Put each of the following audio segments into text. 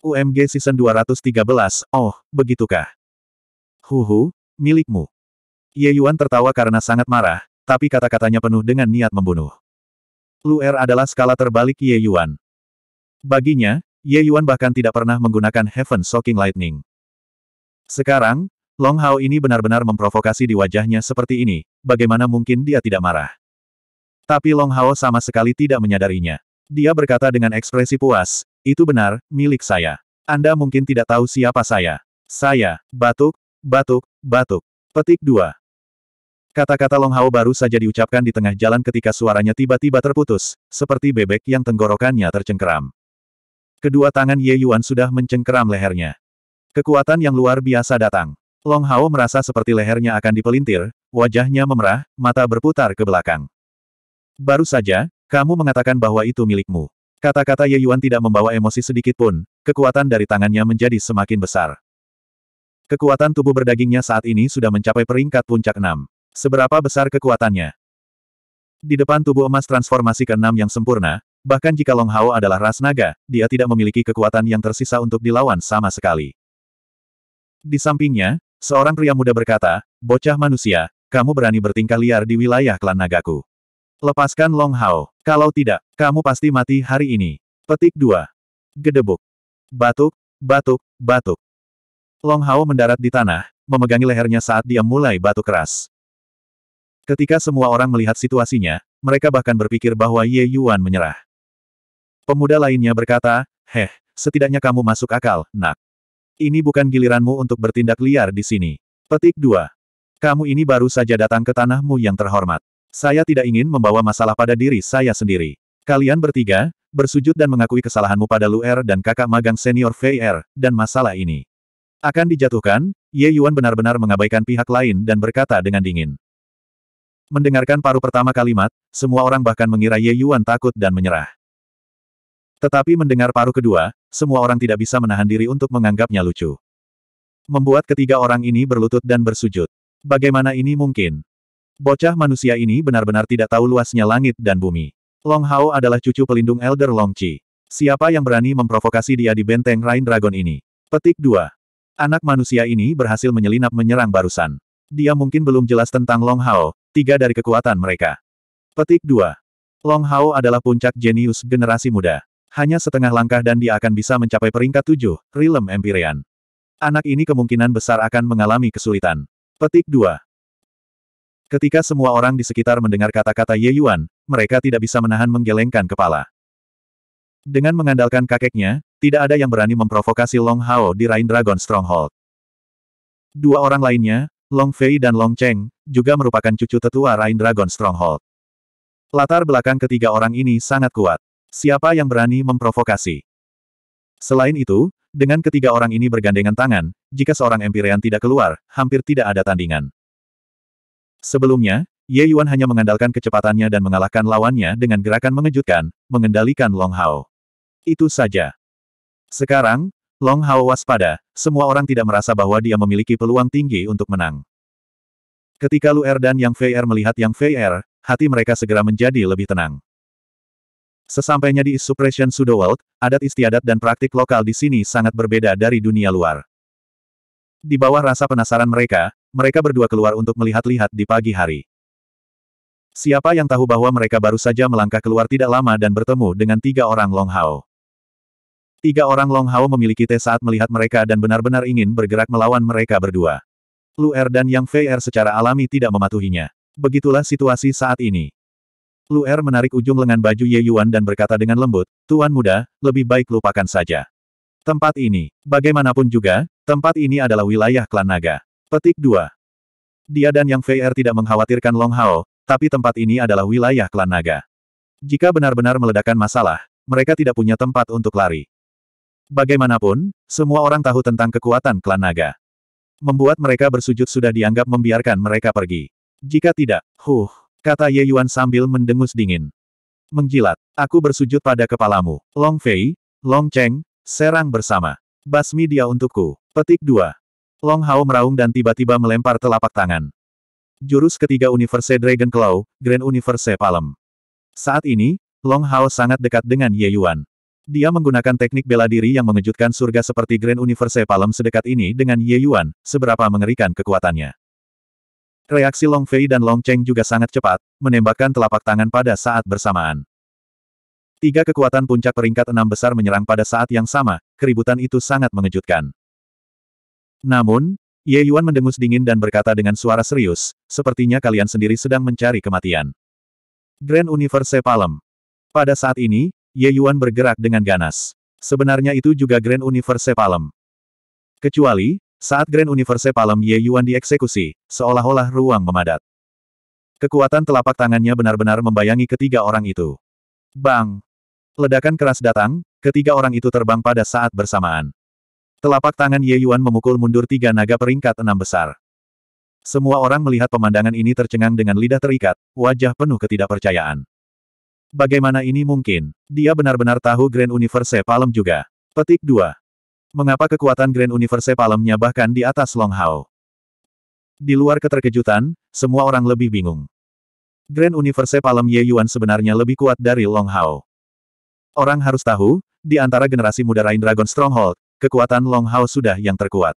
UMG Season 213, oh, begitukah? Huhu, milikmu. Ye Yuan tertawa karena sangat marah, tapi kata-katanya penuh dengan niat membunuh. Lu Er adalah skala terbalik Ye Yuan. Baginya, Ye Yuan bahkan tidak pernah menggunakan Heaven Shocking Lightning. Sekarang, Long Hao ini benar-benar memprovokasi di wajahnya seperti ini, bagaimana mungkin dia tidak marah. Tapi Long Hao sama sekali tidak menyadarinya. Dia berkata dengan ekspresi puas, itu benar, milik saya. Anda mungkin tidak tahu siapa saya. Saya, batuk, batuk, batuk. Petik 2. Kata-kata Long Hao baru saja diucapkan di tengah jalan ketika suaranya tiba-tiba terputus, seperti bebek yang tenggorokannya tercengkeram. Kedua tangan Ye Yuan sudah mencengkeram lehernya. Kekuatan yang luar biasa datang. Long Hao merasa seperti lehernya akan dipelintir, wajahnya memerah, mata berputar ke belakang. Baru saja, kamu mengatakan bahwa itu milikmu. Kata-kata Ye Yuan tidak membawa emosi sedikit pun, kekuatan dari tangannya menjadi semakin besar. Kekuatan tubuh berdagingnya saat ini sudah mencapai peringkat puncak enam. Seberapa besar kekuatannya? Di depan tubuh emas transformasi ke-6 yang sempurna, bahkan jika Long Hao adalah ras naga, dia tidak memiliki kekuatan yang tersisa untuk dilawan sama sekali. Di sampingnya, seorang pria muda berkata, Bocah manusia, kamu berani bertingkah liar di wilayah klan nagaku. Lepaskan Long Hao. Kalau tidak, kamu pasti mati hari ini. Petik 2. Gedebuk. Batuk, batuk, batuk. Long Hao mendarat di tanah, memegangi lehernya saat dia mulai batuk keras. Ketika semua orang melihat situasinya, mereka bahkan berpikir bahwa Ye Yuan menyerah. Pemuda lainnya berkata, Heh, setidaknya kamu masuk akal, nak. Ini bukan giliranmu untuk bertindak liar di sini. Petik 2. Kamu ini baru saja datang ke tanahmu yang terhormat. Saya tidak ingin membawa masalah pada diri saya sendiri. Kalian bertiga, bersujud dan mengakui kesalahanmu pada Luer dan kakak magang senior VR, er dan masalah ini. Akan dijatuhkan, Ye Yuan benar-benar mengabaikan pihak lain dan berkata dengan dingin. Mendengarkan paruh pertama kalimat, semua orang bahkan mengira Ye Yuan takut dan menyerah. Tetapi mendengar paruh kedua, semua orang tidak bisa menahan diri untuk menganggapnya lucu. Membuat ketiga orang ini berlutut dan bersujud. Bagaimana ini mungkin? Bocah manusia ini benar-benar tidak tahu luasnya langit dan bumi. Long Hao adalah cucu pelindung Elder Long Chi. Siapa yang berani memprovokasi dia di benteng Rain Dragon ini? Petik 2. Anak manusia ini berhasil menyelinap menyerang barusan. Dia mungkin belum jelas tentang Long Hao, tiga dari kekuatan mereka. Petik 2. Long Hao adalah puncak jenius generasi muda. Hanya setengah langkah dan dia akan bisa mencapai peringkat 7, Realm Empyrean. Anak ini kemungkinan besar akan mengalami kesulitan. Petik 2. Ketika semua orang di sekitar mendengar kata-kata Ye Yuan, mereka tidak bisa menahan menggelengkan kepala. Dengan mengandalkan kakeknya, tidak ada yang berani memprovokasi Long Hao di Rain Dragon Stronghold. Dua orang lainnya, Long Fei dan Long Cheng, juga merupakan cucu tetua Rain Dragon Stronghold. Latar belakang ketiga orang ini sangat kuat. Siapa yang berani memprovokasi? Selain itu, dengan ketiga orang ini bergandengan tangan, jika seorang Empyrean tidak keluar, hampir tidak ada tandingan. Sebelumnya, Ye Yuan hanya mengandalkan kecepatannya dan mengalahkan lawannya dengan gerakan mengejutkan, mengendalikan Long Hao. Itu saja. Sekarang, Long Hao waspada, semua orang tidak merasa bahwa dia memiliki peluang tinggi untuk menang. Ketika Lu Er dan Yang Fei Er melihat Yang Fei Er, hati mereka segera menjadi lebih tenang. Sesampainya di Suppression Sudo World, adat istiadat dan praktik lokal di sini sangat berbeda dari dunia luar. Di bawah rasa penasaran mereka, mereka berdua keluar untuk melihat-lihat di pagi hari. Siapa yang tahu bahwa mereka baru saja melangkah keluar tidak lama dan bertemu dengan tiga orang Long Hao. Tiga orang Long Hao memiliki teh saat melihat mereka dan benar-benar ingin bergerak melawan mereka berdua. Lu Er dan Yang Fei Er secara alami tidak mematuhinya. Begitulah situasi saat ini. Lu Er menarik ujung lengan baju Ye Yuan dan berkata dengan lembut, Tuan muda, lebih baik lupakan saja. Tempat ini, bagaimanapun juga, tempat ini adalah wilayah klan naga. Petik 2. Dia dan Yang Fei er tidak mengkhawatirkan Long Hao, tapi tempat ini adalah wilayah klan naga. Jika benar-benar meledakkan masalah, mereka tidak punya tempat untuk lari. Bagaimanapun, semua orang tahu tentang kekuatan klan naga. Membuat mereka bersujud sudah dianggap membiarkan mereka pergi. Jika tidak, huh, kata Ye Yuan sambil mendengus dingin. Menggilat, aku bersujud pada kepalamu. Long Fei, Long Cheng, serang bersama. Basmi dia untukku. Petik dua. Long Hao meraung dan tiba-tiba melempar telapak tangan. Jurus ketiga Universe Dragon Claw, Grand Universe Palem. Saat ini, Long Hao sangat dekat dengan Ye Yuan. Dia menggunakan teknik bela diri yang mengejutkan surga seperti Grand Universe Palem sedekat ini dengan Ye Yuan, seberapa mengerikan kekuatannya. Reaksi Long Fei dan Long Cheng juga sangat cepat, menembakkan telapak tangan pada saat bersamaan. Tiga kekuatan puncak peringkat enam besar menyerang pada saat yang sama, keributan itu sangat mengejutkan. Namun, Ye Yuan mendengus dingin dan berkata dengan suara serius, sepertinya kalian sendiri sedang mencari kematian. Grand Universe Palem. Pada saat ini, Ye Yuan bergerak dengan ganas. Sebenarnya itu juga Grand Universe Palem. Kecuali, saat Grand Universe Palem Ye Yuan dieksekusi, seolah-olah ruang memadat. Kekuatan telapak tangannya benar-benar membayangi ketiga orang itu. Bang! Ledakan keras datang, ketiga orang itu terbang pada saat bersamaan. Telapak tangan Ye Yuan memukul mundur tiga naga peringkat enam besar. Semua orang melihat pemandangan ini tercengang dengan lidah terikat, wajah penuh ketidakpercayaan. Bagaimana ini mungkin? Dia benar-benar tahu Grand Universe Palem juga. Petik 2. Mengapa kekuatan Grand Universe Palemnya bahkan di atas Long Hao? Di luar keterkejutan, semua orang lebih bingung. Grand Universe Palem Ye Yuan sebenarnya lebih kuat dari Long Hao. Orang harus tahu, di antara generasi muda Rain Dragon Stronghold, kekuatan Long Hao sudah yang terkuat.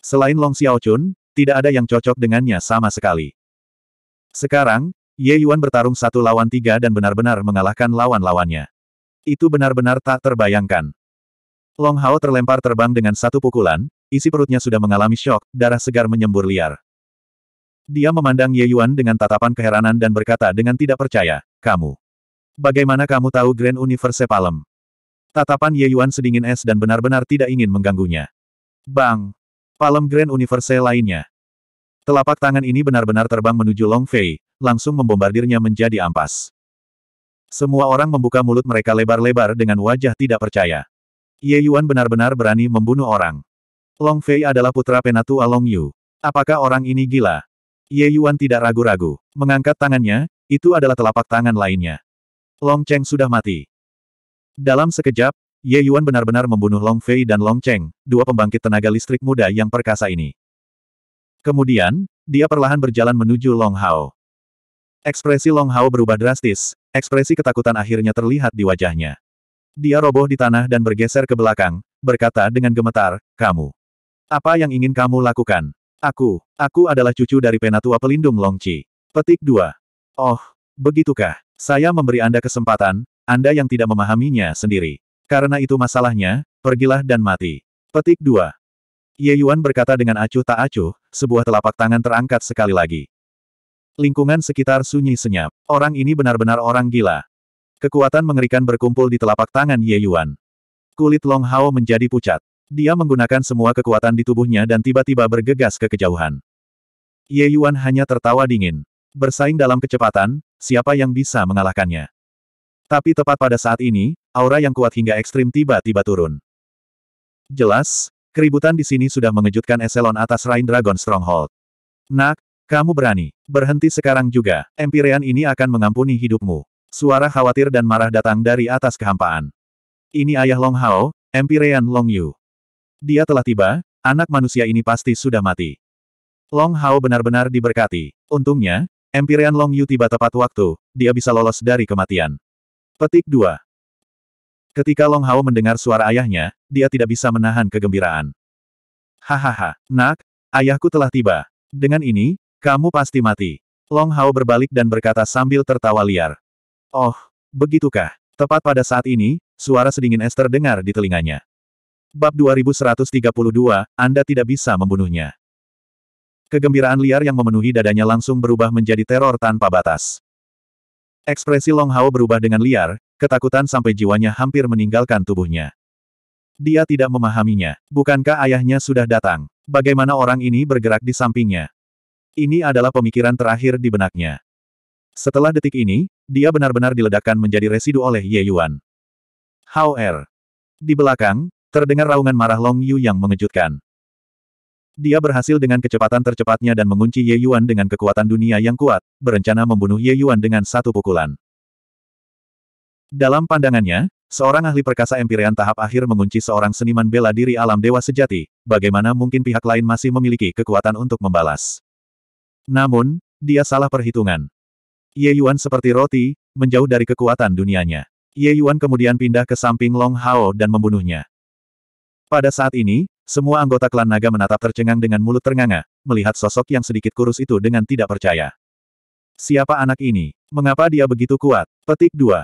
Selain Long Xiao Chun, tidak ada yang cocok dengannya sama sekali. Sekarang, Ye Yuan bertarung satu lawan tiga dan benar-benar mengalahkan lawan-lawannya. Itu benar-benar tak terbayangkan. Long Hao terlempar terbang dengan satu pukulan, isi perutnya sudah mengalami shock, darah segar menyembur liar. Dia memandang Ye Yuan dengan tatapan keheranan dan berkata dengan tidak percaya, Kamu. Bagaimana kamu tahu Grand Universe Palem? Tatapan Ye Yuan sedingin es dan benar-benar tidak ingin mengganggunya. Bang! Palem Grand Universe lainnya. Telapak tangan ini benar-benar terbang menuju Long Fei, langsung membombardirnya menjadi ampas. Semua orang membuka mulut mereka lebar-lebar dengan wajah tidak percaya. Ye Yuan benar-benar berani membunuh orang. Long Fei adalah putra penatua Long Yu. Apakah orang ini gila? Ye Yuan tidak ragu-ragu. Mengangkat tangannya, itu adalah telapak tangan lainnya. Long Cheng sudah mati. Dalam sekejap, Ye Yuan benar-benar membunuh Long Fei dan Long Cheng, dua pembangkit tenaga listrik muda yang perkasa ini. Kemudian, dia perlahan berjalan menuju Long Hao. Ekspresi Long Hao berubah drastis, ekspresi ketakutan akhirnya terlihat di wajahnya. Dia roboh di tanah dan bergeser ke belakang, berkata dengan gemetar, kamu. Apa yang ingin kamu lakukan? Aku, aku adalah cucu dari penatua pelindung Long Chi. Petik 2. Oh, begitukah? Saya memberi Anda kesempatan, anda yang tidak memahaminya sendiri. Karena itu masalahnya, pergilah dan mati. Petik 2. Ye Yuan berkata dengan acuh tak acuh, sebuah telapak tangan terangkat sekali lagi. Lingkungan sekitar sunyi senyap. Orang ini benar-benar orang gila. Kekuatan mengerikan berkumpul di telapak tangan Ye Yuan. Kulit Long Hao menjadi pucat. Dia menggunakan semua kekuatan di tubuhnya dan tiba-tiba bergegas ke kejauhan. Ye Yuan hanya tertawa dingin. Bersaing dalam kecepatan, siapa yang bisa mengalahkannya? Tapi tepat pada saat ini, aura yang kuat hingga ekstrim tiba-tiba turun. Jelas, keributan di sini sudah mengejutkan eselon atas Rain Dragon Stronghold. Nak, kamu berani. Berhenti sekarang juga. Empirean ini akan mengampuni hidupmu. Suara khawatir dan marah datang dari atas kehampaan. Ini ayah Long Hao, Empirean Long Yu. Dia telah tiba, anak manusia ini pasti sudah mati. Long Hao benar-benar diberkati. Untungnya, Empirean Long Yu tiba tepat waktu, dia bisa lolos dari kematian. Petik 2. Ketika Long Hao mendengar suara ayahnya, dia tidak bisa menahan kegembiraan. Hahaha, nak, ayahku telah tiba. Dengan ini, kamu pasti mati. Long Hao berbalik dan berkata sambil tertawa liar. Oh, begitukah? Tepat pada saat ini, suara sedingin es terdengar di telinganya. Bab 2132, Anda tidak bisa membunuhnya. Kegembiraan liar yang memenuhi dadanya langsung berubah menjadi teror tanpa batas. Ekspresi Long Hao berubah dengan liar, ketakutan sampai jiwanya hampir meninggalkan tubuhnya. Dia tidak memahaminya. Bukankah ayahnya sudah datang? Bagaimana orang ini bergerak di sampingnya? Ini adalah pemikiran terakhir di benaknya. Setelah detik ini, dia benar-benar diledakkan menjadi residu oleh Ye Yuan. How Er. Di belakang, terdengar raungan marah Long Yu yang mengejutkan. Dia berhasil dengan kecepatan tercepatnya dan mengunci Ye Yuan dengan kekuatan dunia yang kuat, berencana membunuh Ye Yuan dengan satu pukulan. Dalam pandangannya, seorang ahli perkasa empirian tahap akhir mengunci seorang seniman bela diri alam dewa sejati, bagaimana mungkin pihak lain masih memiliki kekuatan untuk membalas. Namun, dia salah perhitungan. Ye Yuan seperti roti, menjauh dari kekuatan dunianya. Ye Yuan kemudian pindah ke samping Long Hao dan membunuhnya. Pada saat ini, semua anggota klan naga menatap tercengang dengan mulut ternganga, melihat sosok yang sedikit kurus itu dengan tidak percaya. Siapa anak ini? Mengapa dia begitu kuat? Petik 2.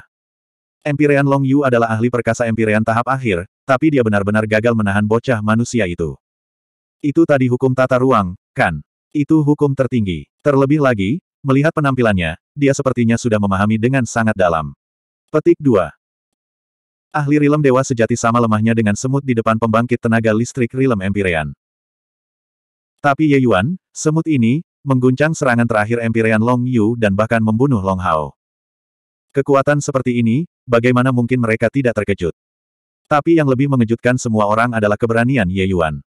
Empyrean Long Yu adalah ahli perkasa Empyrean tahap akhir, tapi dia benar-benar gagal menahan bocah manusia itu. Itu tadi hukum tata ruang, kan? Itu hukum tertinggi. Terlebih lagi, melihat penampilannya, dia sepertinya sudah memahami dengan sangat dalam. Petik 2. Ahli rilem dewa sejati sama lemahnya dengan semut di depan pembangkit tenaga listrik rilem Empyrean. Tapi Ye Yuan, semut ini, mengguncang serangan terakhir Empyrean Long Yu dan bahkan membunuh Long Hao. Kekuatan seperti ini, bagaimana mungkin mereka tidak terkejut? Tapi yang lebih mengejutkan semua orang adalah keberanian Ye Yuan.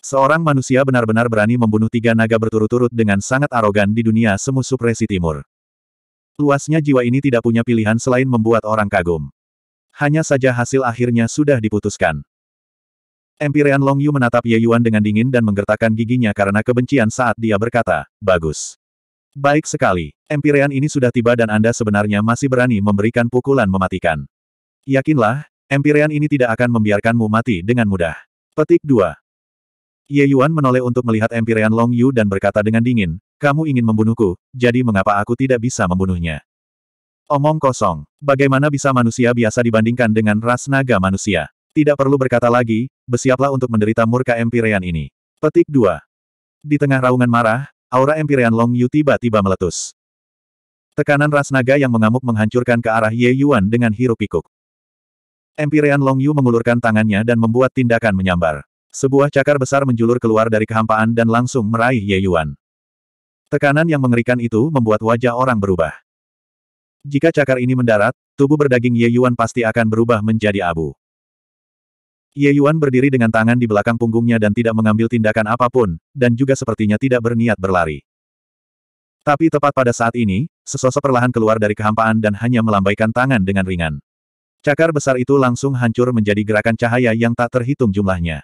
Seorang manusia benar-benar berani membunuh tiga naga berturut-turut dengan sangat arogan di dunia semu supresi timur. Luasnya jiwa ini tidak punya pilihan selain membuat orang kagum hanya saja hasil akhirnya sudah diputuskan. Empirean Long Yu menatap Ye Yuan dengan dingin dan menggertakkan giginya karena kebencian saat dia berkata, Bagus. Baik sekali, Empirean ini sudah tiba dan Anda sebenarnya masih berani memberikan pukulan mematikan. Yakinlah, Empirean ini tidak akan membiarkanmu mati dengan mudah. Petik 2. Ye Yuan menoleh untuk melihat Empirean Long Yu dan berkata dengan dingin, Kamu ingin membunuhku, jadi mengapa aku tidak bisa membunuhnya? Omong kosong. Bagaimana bisa manusia biasa dibandingkan dengan ras naga manusia? Tidak perlu berkata lagi, bersiaplah untuk menderita murka Empirean ini. Petik 2. Di tengah raungan marah, aura Empirean Long Yu tiba-tiba meletus. Tekanan ras naga yang mengamuk menghancurkan ke arah Ye Yuan dengan hiruk-pikuk. Empirean Long Yu mengulurkan tangannya dan membuat tindakan menyambar. Sebuah cakar besar menjulur keluar dari kehampaan dan langsung meraih Ye Yuan. Tekanan yang mengerikan itu membuat wajah orang berubah. Jika cakar ini mendarat, tubuh berdaging Ye Yuan pasti akan berubah menjadi abu. Ye Yuan berdiri dengan tangan di belakang punggungnya dan tidak mengambil tindakan apapun, dan juga sepertinya tidak berniat berlari. Tapi tepat pada saat ini, sesosok perlahan keluar dari kehampaan dan hanya melambaikan tangan dengan ringan. Cakar besar itu langsung hancur menjadi gerakan cahaya yang tak terhitung jumlahnya.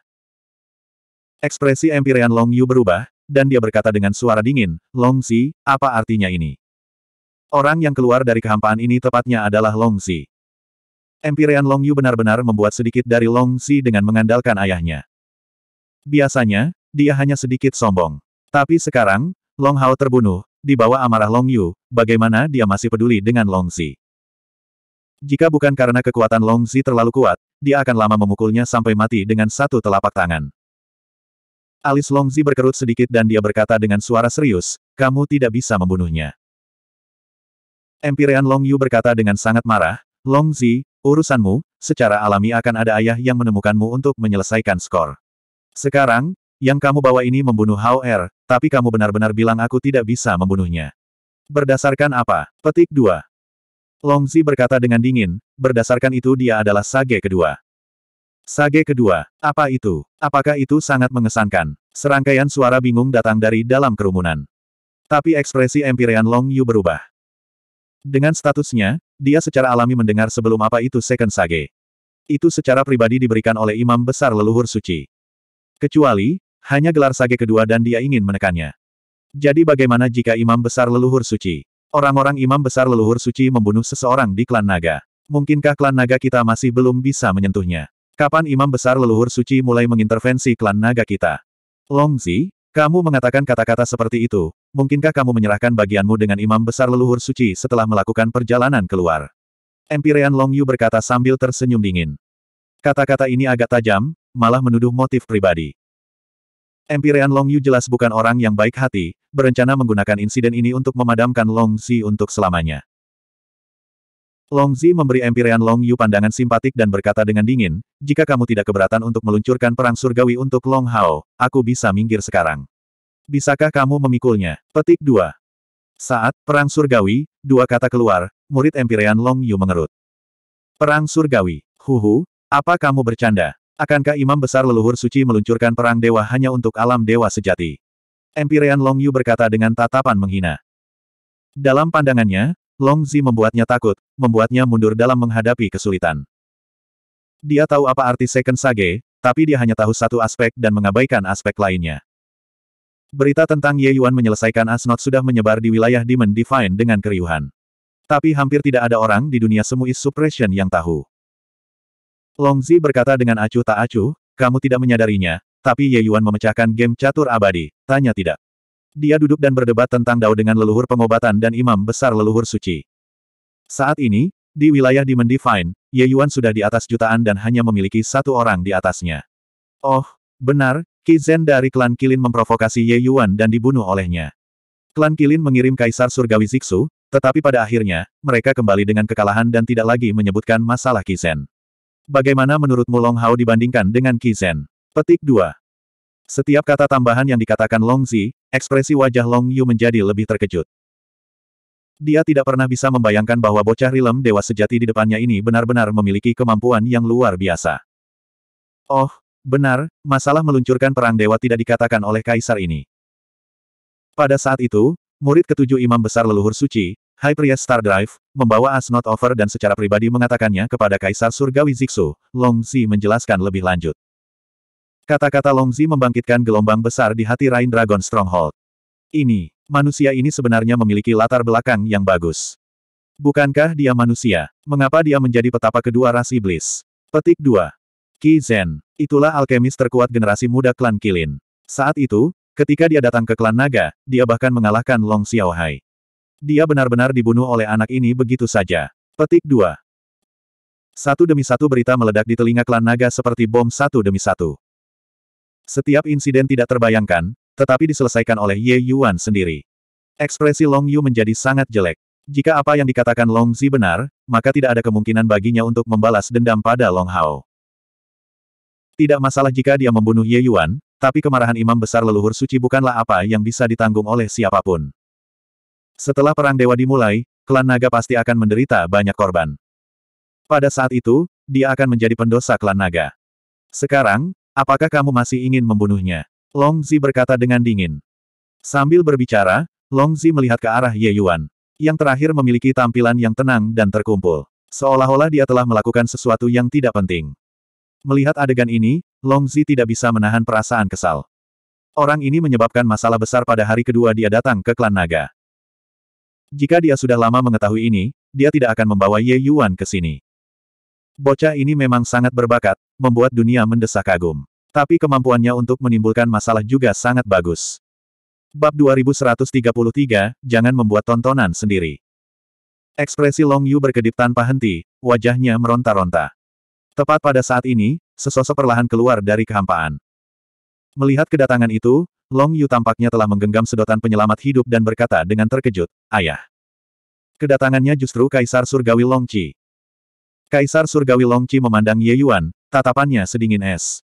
Ekspresi Empyrean Long Yu berubah, dan dia berkata dengan suara dingin, Long Xi, apa artinya ini? Orang yang keluar dari kehampaan ini tepatnya adalah Long Xi. Empirean Long Yu benar-benar membuat sedikit dari Long Xi dengan mengandalkan ayahnya. Biasanya, dia hanya sedikit sombong. Tapi sekarang, Long Hao terbunuh, di bawah amarah Long Yu, bagaimana dia masih peduli dengan Long Xi? Jika bukan karena kekuatan Long Xi terlalu kuat, dia akan lama memukulnya sampai mati dengan satu telapak tangan. Alis Long Xi berkerut sedikit dan dia berkata dengan suara serius, kamu tidak bisa membunuhnya. Empirean Long Yu berkata dengan sangat marah, Long Zi, urusanmu, secara alami akan ada ayah yang menemukanmu untuk menyelesaikan skor. Sekarang, yang kamu bawa ini membunuh Hao Er, tapi kamu benar-benar bilang aku tidak bisa membunuhnya. Berdasarkan apa? Petik 2. Long Zi berkata dengan dingin, berdasarkan itu dia adalah sage kedua. Sage kedua, apa itu? Apakah itu sangat mengesankan? Serangkaian suara bingung datang dari dalam kerumunan. Tapi ekspresi Empyrean Long Yu berubah. Dengan statusnya, dia secara alami mendengar sebelum apa itu Second Sage. Itu secara pribadi diberikan oleh Imam Besar Leluhur Suci. Kecuali, hanya gelar Sage kedua dan dia ingin menekannya. Jadi bagaimana jika Imam Besar Leluhur Suci? Orang-orang Imam Besar Leluhur Suci membunuh seseorang di klan naga. Mungkinkah klan naga kita masih belum bisa menyentuhnya? Kapan Imam Besar Leluhur Suci mulai mengintervensi klan naga kita? Longzi, kamu mengatakan kata-kata seperti itu, mungkinkah kamu menyerahkan bagianmu dengan imam besar leluhur suci setelah melakukan perjalanan keluar? Empirean Long Yu berkata sambil tersenyum dingin. Kata-kata ini agak tajam, malah menuduh motif pribadi. Empirean Long Yu jelas bukan orang yang baik hati, berencana menggunakan insiden ini untuk memadamkan Long Xi untuk selamanya. Long Zi memberi Empyrean Long Yu pandangan simpatik dan berkata dengan dingin, jika kamu tidak keberatan untuk meluncurkan perang surgawi untuk Long Hao, aku bisa minggir sekarang. Bisakah kamu memikulnya? Petik 2. Saat perang surgawi, dua kata keluar, murid Empyrean Long Yu mengerut. Perang surgawi, huhu, apa kamu bercanda? Akankah imam besar leluhur suci meluncurkan perang dewa hanya untuk alam dewa sejati? Empyrean Long Yu berkata dengan tatapan menghina. Dalam pandangannya, Long Zi membuatnya takut, membuatnya mundur dalam menghadapi kesulitan. Dia tahu apa arti Second Sage, tapi dia hanya tahu satu aspek dan mengabaikan aspek lainnya. Berita tentang Ye Yuan menyelesaikan Asnot sudah menyebar di wilayah Demon Divine dengan keriuhan. Tapi hampir tidak ada orang di dunia semu is suppression yang tahu. Longzi berkata dengan acuh tak acuh, kamu tidak menyadarinya, tapi Ye Yuan memecahkan game catur abadi, tanya tidak. Dia duduk dan berdebat tentang Dao dengan leluhur pengobatan dan imam besar leluhur suci. Saat ini, di wilayah di Mendefine, Ye Yuan sudah di atas jutaan dan hanya memiliki satu orang di atasnya. Oh, benar, Kizen dari klan Kilin memprovokasi Ye Yuan dan dibunuh olehnya. Klan Kilin mengirim Kaisar Surgawi Ziksu, tetapi pada akhirnya, mereka kembali dengan kekalahan dan tidak lagi menyebutkan masalah Kizen. Bagaimana menurutmu Long Hao dibandingkan dengan Kizen? Petik 2. Setiap kata tambahan yang dikatakan Long Zi, ekspresi wajah Long Yu menjadi lebih terkejut. Dia tidak pernah bisa membayangkan bahwa bocah rilem dewa sejati di depannya ini benar-benar memiliki kemampuan yang luar biasa. Oh, benar, masalah meluncurkan perang dewa tidak dikatakan oleh kaisar ini. Pada saat itu, murid ketujuh imam besar leluhur suci, High Priest Star Drive, membawa As Not Over dan secara pribadi mengatakannya kepada Kaisar Surgawi Zixu. Long Zi menjelaskan lebih lanjut. Kata-kata Longzi membangkitkan gelombang besar di hati Rain Dragon Stronghold. Ini, manusia ini sebenarnya memiliki latar belakang yang bagus. Bukankah dia manusia? Mengapa dia menjadi petapa kedua ras iblis? Petik 2. Qi Zen. Itulah alkemis terkuat generasi muda klan Kilin. Saat itu, ketika dia datang ke klan Naga, dia bahkan mengalahkan Long Xiaohai. Dia benar-benar dibunuh oleh anak ini begitu saja. Petik 2. Satu demi satu berita meledak di telinga klan naga seperti bom satu demi satu. Setiap insiden tidak terbayangkan, tetapi diselesaikan oleh Ye Yuan sendiri. Ekspresi Long Yu menjadi sangat jelek. Jika apa yang dikatakan Long Zi benar, maka tidak ada kemungkinan baginya untuk membalas dendam pada Long Hao. Tidak masalah jika dia membunuh Ye Yuan, tapi kemarahan imam besar leluhur suci bukanlah apa yang bisa ditanggung oleh siapapun. Setelah perang dewa dimulai, klan naga pasti akan menderita banyak korban. Pada saat itu, dia akan menjadi pendosa klan naga. Sekarang, Apakah kamu masih ingin membunuhnya? Long Zi berkata dengan dingin. Sambil berbicara, Long Zi melihat ke arah Ye Yuan. Yang terakhir memiliki tampilan yang tenang dan terkumpul. Seolah-olah dia telah melakukan sesuatu yang tidak penting. Melihat adegan ini, Long Zi tidak bisa menahan perasaan kesal. Orang ini menyebabkan masalah besar pada hari kedua dia datang ke klan naga. Jika dia sudah lama mengetahui ini, dia tidak akan membawa Ye Yuan ke sini. Bocah ini memang sangat berbakat, membuat dunia mendesak kagum. Tapi kemampuannya untuk menimbulkan masalah juga sangat bagus. Bab 2133, jangan membuat tontonan sendiri. Ekspresi Long Yu berkedip tanpa henti, wajahnya meronta-ronta. Tepat pada saat ini, sesosok perlahan keluar dari kehampaan. Melihat kedatangan itu, Long Yu tampaknya telah menggenggam sedotan penyelamat hidup dan berkata dengan terkejut, Ayah. Kedatangannya justru Kaisar Surgawi Long Qi. Kaisar Surgawi Long Qi memandang Ye Yuan, Tatapannya sedingin es.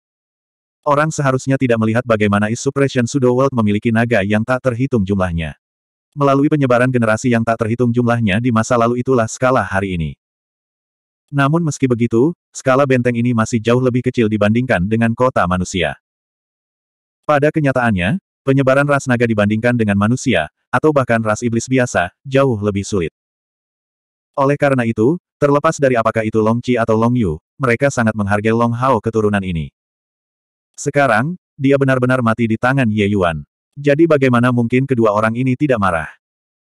Orang seharusnya tidak melihat bagaimana Is Suppression Sudo World memiliki naga yang tak terhitung jumlahnya. Melalui penyebaran generasi yang tak terhitung jumlahnya di masa lalu itulah skala hari ini. Namun meski begitu, skala benteng ini masih jauh lebih kecil dibandingkan dengan kota manusia. Pada kenyataannya, penyebaran ras naga dibandingkan dengan manusia, atau bahkan ras iblis biasa, jauh lebih sulit. Oleh karena itu, terlepas dari apakah itu Long Qi atau Long Yu, mereka sangat menghargai Long Hao keturunan ini. Sekarang, dia benar-benar mati di tangan Ye Yuan. Jadi bagaimana mungkin kedua orang ini tidak marah?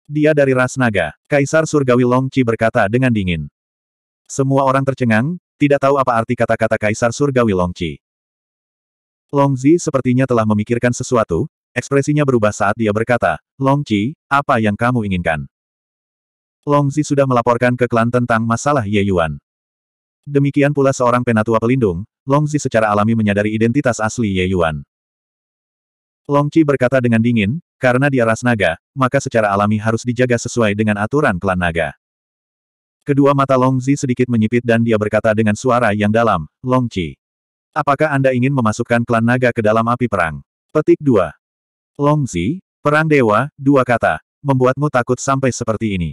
Dia dari ras naga, Kaisar Surgawi Long Qi berkata dengan dingin. Semua orang tercengang, tidak tahu apa arti kata-kata Kaisar Surgawi Long Qi. Long Zi sepertinya telah memikirkan sesuatu, ekspresinya berubah saat dia berkata, Long Qi, apa yang kamu inginkan? Longzi sudah melaporkan ke klan tentang masalah Ye Yuan. Demikian pula seorang penatua pelindung, Longzi secara alami menyadari identitas asli Ye Yuan. Longzi berkata dengan dingin, karena dia ras naga, maka secara alami harus dijaga sesuai dengan aturan klan naga. Kedua mata Longzi sedikit menyipit dan dia berkata dengan suara yang dalam, Longzi, Apakah Anda ingin memasukkan klan naga ke dalam api perang? Petik 2. Longzi, perang dewa, dua kata, membuatmu takut sampai seperti ini.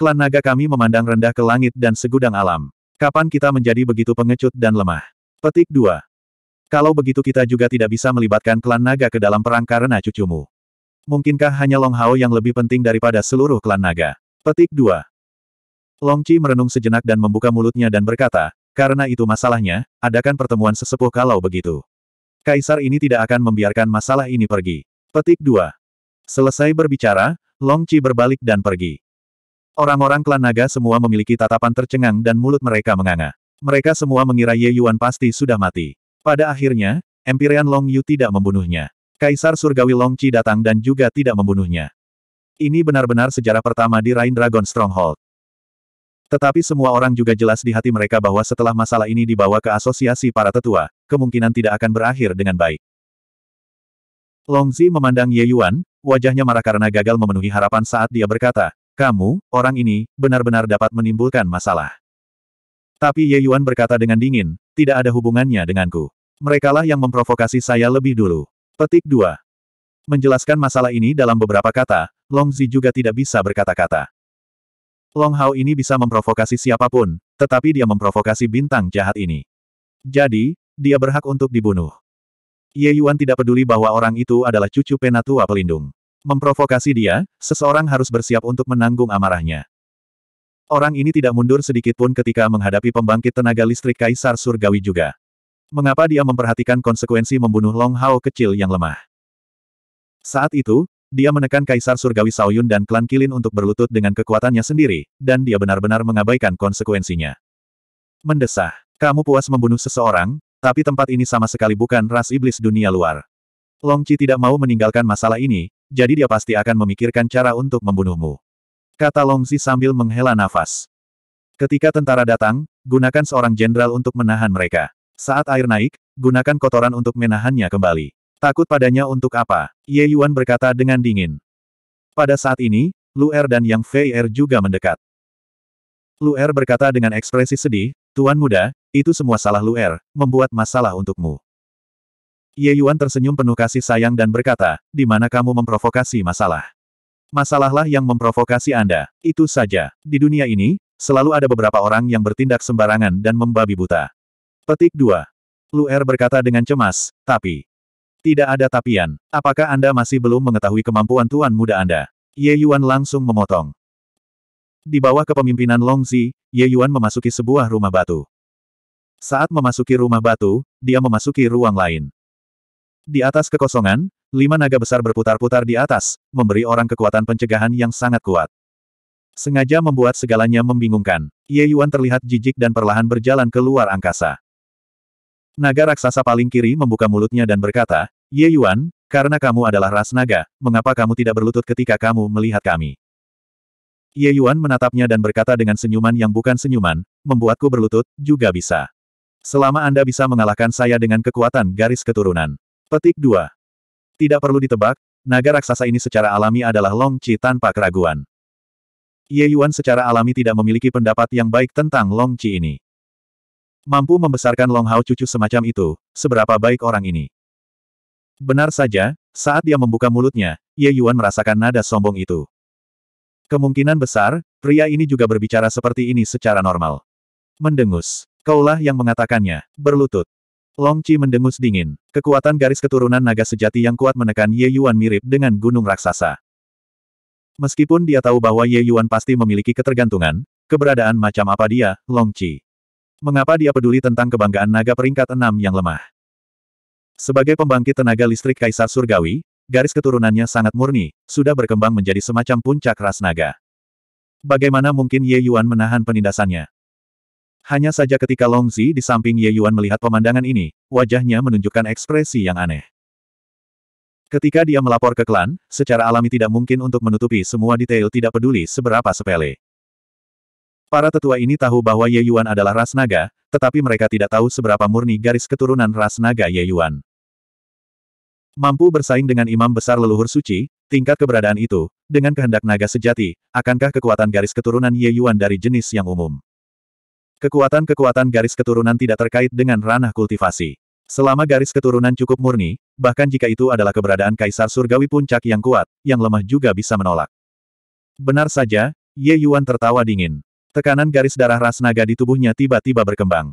Klan naga kami memandang rendah ke langit dan segudang alam. Kapan kita menjadi begitu pengecut dan lemah? Petik 2. Kalau begitu kita juga tidak bisa melibatkan klan naga ke dalam perang karena cucumu. Mungkinkah hanya Long Hao yang lebih penting daripada seluruh klan naga? Petik 2. Long Chi merenung sejenak dan membuka mulutnya dan berkata, karena itu masalahnya, adakan pertemuan sesepuh kalau begitu. Kaisar ini tidak akan membiarkan masalah ini pergi. Petik 2. Selesai berbicara, Long Chi berbalik dan pergi. Orang-orang klan naga semua memiliki tatapan tercengang dan mulut mereka menganga. Mereka semua mengira Ye Yuan pasti sudah mati. Pada akhirnya, Empyrean Long Yu tidak membunuhnya. Kaisar Surgawi Long Qi datang dan juga tidak membunuhnya. Ini benar-benar sejarah pertama di Rain Dragon Stronghold. Tetapi semua orang juga jelas di hati mereka bahwa setelah masalah ini dibawa ke asosiasi para tetua, kemungkinan tidak akan berakhir dengan baik. Long Zi memandang Ye Yuan, wajahnya marah karena gagal memenuhi harapan saat dia berkata, kamu, orang ini, benar-benar dapat menimbulkan masalah. Tapi Ye Yuan berkata dengan dingin, tidak ada hubungannya denganku. Merekalah yang memprovokasi saya lebih dulu. Petik 2. Menjelaskan masalah ini dalam beberapa kata, Long Zi juga tidak bisa berkata-kata. Long Hao ini bisa memprovokasi siapapun, tetapi dia memprovokasi bintang jahat ini. Jadi, dia berhak untuk dibunuh. Ye Yuan tidak peduli bahwa orang itu adalah cucu penatua pelindung. Memprovokasi dia, seseorang harus bersiap untuk menanggung amarahnya. Orang ini tidak mundur sedikit pun ketika menghadapi pembangkit tenaga listrik Kaisar Surgawi juga. Mengapa dia memperhatikan konsekuensi membunuh Long Hao kecil yang lemah? Saat itu, dia menekan Kaisar Surgawi Saoyun dan klan Kilin untuk berlutut dengan kekuatannya sendiri, dan dia benar-benar mengabaikan konsekuensinya. Mendesah, kamu puas membunuh seseorang, tapi tempat ini sama sekali bukan ras iblis dunia luar. Long Chi tidak mau meninggalkan masalah ini, jadi dia pasti akan memikirkan cara untuk membunuhmu. Kata Longzi sambil menghela nafas. Ketika tentara datang, gunakan seorang jenderal untuk menahan mereka. Saat air naik, gunakan kotoran untuk menahannya kembali. Takut padanya untuk apa? Ye Yuan berkata dengan dingin. Pada saat ini, Lu Er dan Yang Fei Er juga mendekat. Lu Er berkata dengan ekspresi sedih, Tuan muda, itu semua salah Lu Er, membuat masalah untukmu. Ye Yuan tersenyum penuh kasih sayang dan berkata, di mana kamu memprovokasi masalah. Masalahlah yang memprovokasi Anda, itu saja. Di dunia ini, selalu ada beberapa orang yang bertindak sembarangan dan membabi buta. Petik 2. Lu Er berkata dengan cemas, tapi... Tidak ada tapian. Apakah Anda masih belum mengetahui kemampuan tuan muda Anda? Ye Yuan langsung memotong. Di bawah kepemimpinan Long Zi, Ye Yuan memasuki sebuah rumah batu. Saat memasuki rumah batu, dia memasuki ruang lain. Di atas kekosongan, lima naga besar berputar-putar di atas, memberi orang kekuatan pencegahan yang sangat kuat. Sengaja membuat segalanya membingungkan. Ye Yuan terlihat jijik dan perlahan berjalan keluar angkasa. Naga raksasa paling kiri membuka mulutnya dan berkata, Ye Yuan, karena kamu adalah ras naga, mengapa kamu tidak berlutut ketika kamu melihat kami? Ye Yuan menatapnya dan berkata dengan senyuman yang bukan senyuman, membuatku berlutut, juga bisa. Selama Anda bisa mengalahkan saya dengan kekuatan garis keturunan. Petik 2. Tidak perlu ditebak, naga raksasa ini secara alami adalah Long Qi tanpa keraguan. Ye Yuan secara alami tidak memiliki pendapat yang baik tentang Long Qi ini. Mampu membesarkan Long Hao cucu semacam itu, seberapa baik orang ini. Benar saja, saat dia membuka mulutnya, Ye Yuan merasakan nada sombong itu. Kemungkinan besar, pria ini juga berbicara seperti ini secara normal. Mendengus, kaulah yang mengatakannya, berlutut. Long Qi mendengus dingin. Kekuatan garis keturunan naga sejati yang kuat menekan Ye Yuan mirip dengan gunung raksasa. Meskipun dia tahu bahwa Ye Yuan pasti memiliki ketergantungan, keberadaan macam apa dia, Long Qi? Mengapa dia peduli tentang kebanggaan naga peringkat enam yang lemah? Sebagai pembangkit tenaga listrik Kaisar Surgawi, garis keturunannya sangat murni, sudah berkembang menjadi semacam puncak ras naga. Bagaimana mungkin Ye Yuan menahan penindasannya? Hanya saja ketika Long Zi di samping Ye Yuan melihat pemandangan ini, wajahnya menunjukkan ekspresi yang aneh. Ketika dia melapor ke klan, secara alami tidak mungkin untuk menutupi semua detail tidak peduli seberapa sepele. Para tetua ini tahu bahwa Ye Yuan adalah ras naga, tetapi mereka tidak tahu seberapa murni garis keturunan ras naga Ye Yuan. Mampu bersaing dengan imam besar leluhur suci, tingkat keberadaan itu, dengan kehendak naga sejati, akankah kekuatan garis keturunan Ye Yuan dari jenis yang umum? Kekuatan-kekuatan garis keturunan tidak terkait dengan ranah kultivasi. Selama garis keturunan cukup murni, bahkan jika itu adalah keberadaan kaisar surgawi puncak yang kuat, yang lemah juga bisa menolak. Benar saja, Ye Yuan tertawa dingin. Tekanan garis darah ras naga di tubuhnya tiba-tiba berkembang.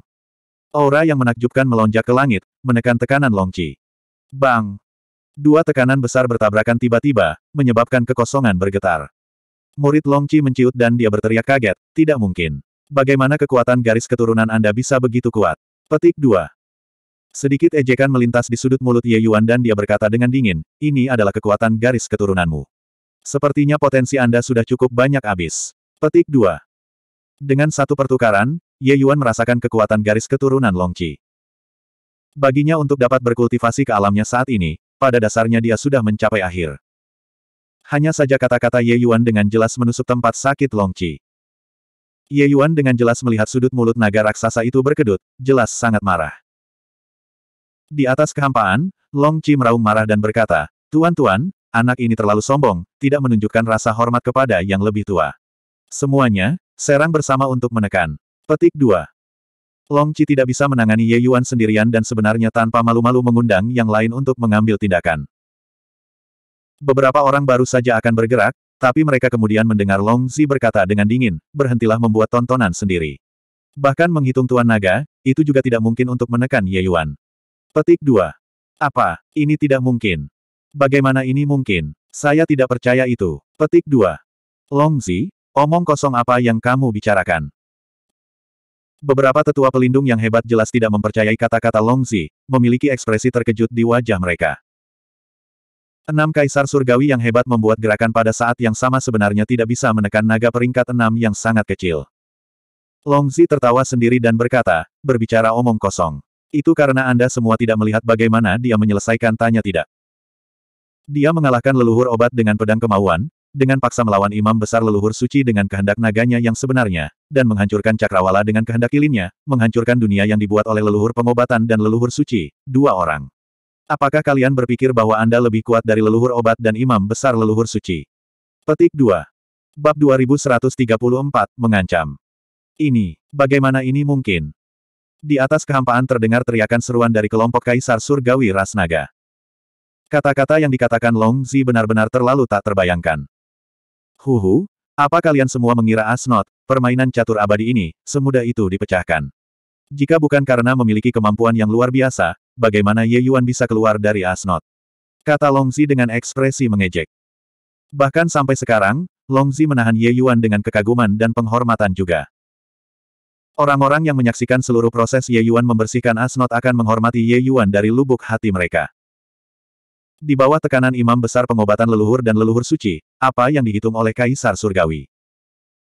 Aura yang menakjubkan melonjak ke langit, menekan tekanan Longci. Bang! Dua tekanan besar bertabrakan tiba-tiba, menyebabkan kekosongan bergetar. Murid Longci menciut dan dia berteriak kaget, tidak mungkin. Bagaimana kekuatan garis keturunan Anda bisa begitu kuat? Petik 2. Sedikit ejekan melintas di sudut mulut Ye Yuan dan dia berkata dengan dingin, ini adalah kekuatan garis keturunanmu. Sepertinya potensi Anda sudah cukup banyak habis. Petik 2. Dengan satu pertukaran, Ye Yuan merasakan kekuatan garis keturunan Long Qi. Baginya untuk dapat berkultivasi ke alamnya saat ini, pada dasarnya dia sudah mencapai akhir. Hanya saja kata-kata Ye Yuan dengan jelas menusuk tempat sakit Long Qi. Ye Yuan dengan jelas melihat sudut mulut naga raksasa itu berkedut, jelas sangat marah. Di atas kehampaan, Long Chi meraung marah dan berkata, Tuan-tuan, anak ini terlalu sombong, tidak menunjukkan rasa hormat kepada yang lebih tua. Semuanya, serang bersama untuk menekan. Petik 2. Long Chi tidak bisa menangani Ye Yuan sendirian dan sebenarnya tanpa malu-malu mengundang yang lain untuk mengambil tindakan. Beberapa orang baru saja akan bergerak, tapi mereka kemudian mendengar Long Zi berkata dengan dingin, berhentilah membuat tontonan sendiri. Bahkan menghitung Tuan Naga, itu juga tidak mungkin untuk menekan Ye Yuan. Petik 2. Apa, ini tidak mungkin? Bagaimana ini mungkin? Saya tidak percaya itu. Petik 2. Long Zi, omong kosong apa yang kamu bicarakan? Beberapa tetua pelindung yang hebat jelas tidak mempercayai kata-kata Long Zi, memiliki ekspresi terkejut di wajah mereka. Enam kaisar surgawi yang hebat membuat gerakan pada saat yang sama sebenarnya tidak bisa menekan naga peringkat enam yang sangat kecil. Longzi tertawa sendiri dan berkata, berbicara omong kosong. Itu karena Anda semua tidak melihat bagaimana dia menyelesaikan tanya tidak. Dia mengalahkan leluhur obat dengan pedang kemauan, dengan paksa melawan imam besar leluhur suci dengan kehendak naganya yang sebenarnya, dan menghancurkan cakrawala dengan kehendak kilinnya, menghancurkan dunia yang dibuat oleh leluhur pengobatan dan leluhur suci, dua orang. Apakah kalian berpikir bahwa Anda lebih kuat dari leluhur obat dan imam besar leluhur suci? Petik 2. Bab 2134, Mengancam. Ini, bagaimana ini mungkin? Di atas kehampaan terdengar teriakan seruan dari kelompok Kaisar Surgawi Rasnaga. Kata-kata yang dikatakan Long Zi benar-benar terlalu tak terbayangkan. Huhu, apa kalian semua mengira Asnot, permainan catur abadi ini, semudah itu dipecahkan? Jika bukan karena memiliki kemampuan yang luar biasa, bagaimana Ye Yuan bisa keluar dari Asnot? Kata Longzi dengan ekspresi mengejek. Bahkan sampai sekarang, Longzi menahan Ye Yuan dengan kekaguman dan penghormatan juga. Orang-orang yang menyaksikan seluruh proses Ye Yuan membersihkan Asnot akan menghormati Ye Yuan dari lubuk hati mereka. Di bawah tekanan imam besar pengobatan leluhur dan leluhur suci, apa yang dihitung oleh Kaisar Surgawi?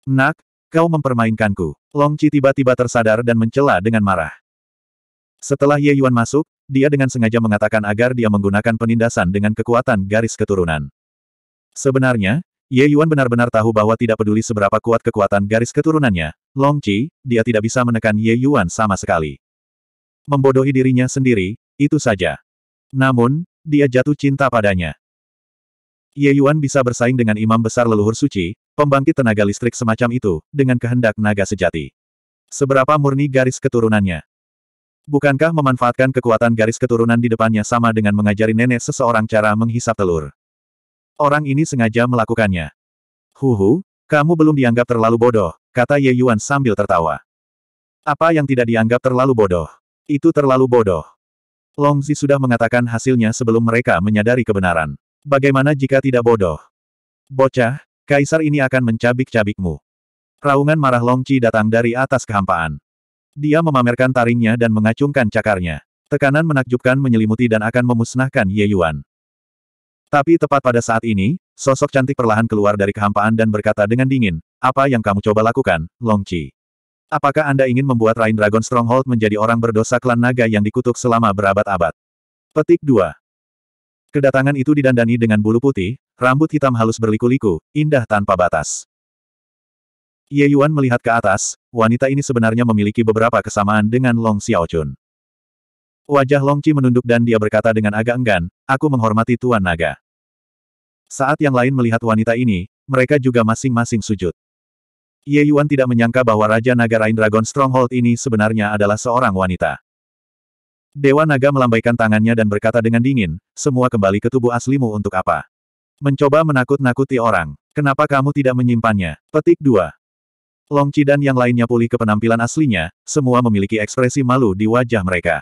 Nak, kau mempermainkanku. Longzi tiba-tiba tersadar dan mencela dengan marah. Setelah Ye Yuan masuk, dia dengan sengaja mengatakan agar dia menggunakan penindasan dengan kekuatan garis keturunan. Sebenarnya, Ye Yuan benar-benar tahu bahwa tidak peduli seberapa kuat kekuatan garis keturunannya, Long Qi, dia tidak bisa menekan Ye Yuan sama sekali. Membodohi dirinya sendiri, itu saja. Namun, dia jatuh cinta padanya. Ye Yuan bisa bersaing dengan imam besar leluhur suci, pembangkit tenaga listrik semacam itu, dengan kehendak naga sejati. Seberapa murni garis keturunannya? Bukankah memanfaatkan kekuatan garis keturunan di depannya sama dengan mengajari nenek seseorang cara menghisap telur? Orang ini sengaja melakukannya. Huhu, kamu belum dianggap terlalu bodoh, kata Ye Yuan sambil tertawa. Apa yang tidak dianggap terlalu bodoh? Itu terlalu bodoh. Long Zi sudah mengatakan hasilnya sebelum mereka menyadari kebenaran. Bagaimana jika tidak bodoh? Bocah, kaisar ini akan mencabik-cabikmu. Raungan marah Long Qi datang dari atas kehampaan. Dia memamerkan taringnya dan mengacungkan cakarnya. Tekanan menakjubkan menyelimuti dan akan memusnahkan Ye Yuan. Tapi tepat pada saat ini, sosok cantik perlahan keluar dari kehampaan dan berkata dengan dingin, apa yang kamu coba lakukan, Long Chi? Apakah Anda ingin membuat Rain Dragon Stronghold menjadi orang berdosa klan naga yang dikutuk selama berabad-abad? Petik 2. Kedatangan itu didandani dengan bulu putih, rambut hitam halus berliku-liku, indah tanpa batas. Ye Yuan melihat ke atas, wanita ini sebenarnya memiliki beberapa kesamaan dengan Long Xiaochun. Wajah Long Qi menunduk dan dia berkata dengan agak enggan, aku menghormati Tuan Naga. Saat yang lain melihat wanita ini, mereka juga masing-masing sujud. Ye Yuan tidak menyangka bahwa Raja Naga Rain Dragon Stronghold ini sebenarnya adalah seorang wanita. Dewa Naga melambaikan tangannya dan berkata dengan dingin, semua kembali ke tubuh aslimu untuk apa? Mencoba menakut-nakuti orang. Kenapa kamu tidak menyimpannya? Petik 2. Long Qi dan yang lainnya pulih ke penampilan aslinya, semua memiliki ekspresi malu di wajah mereka.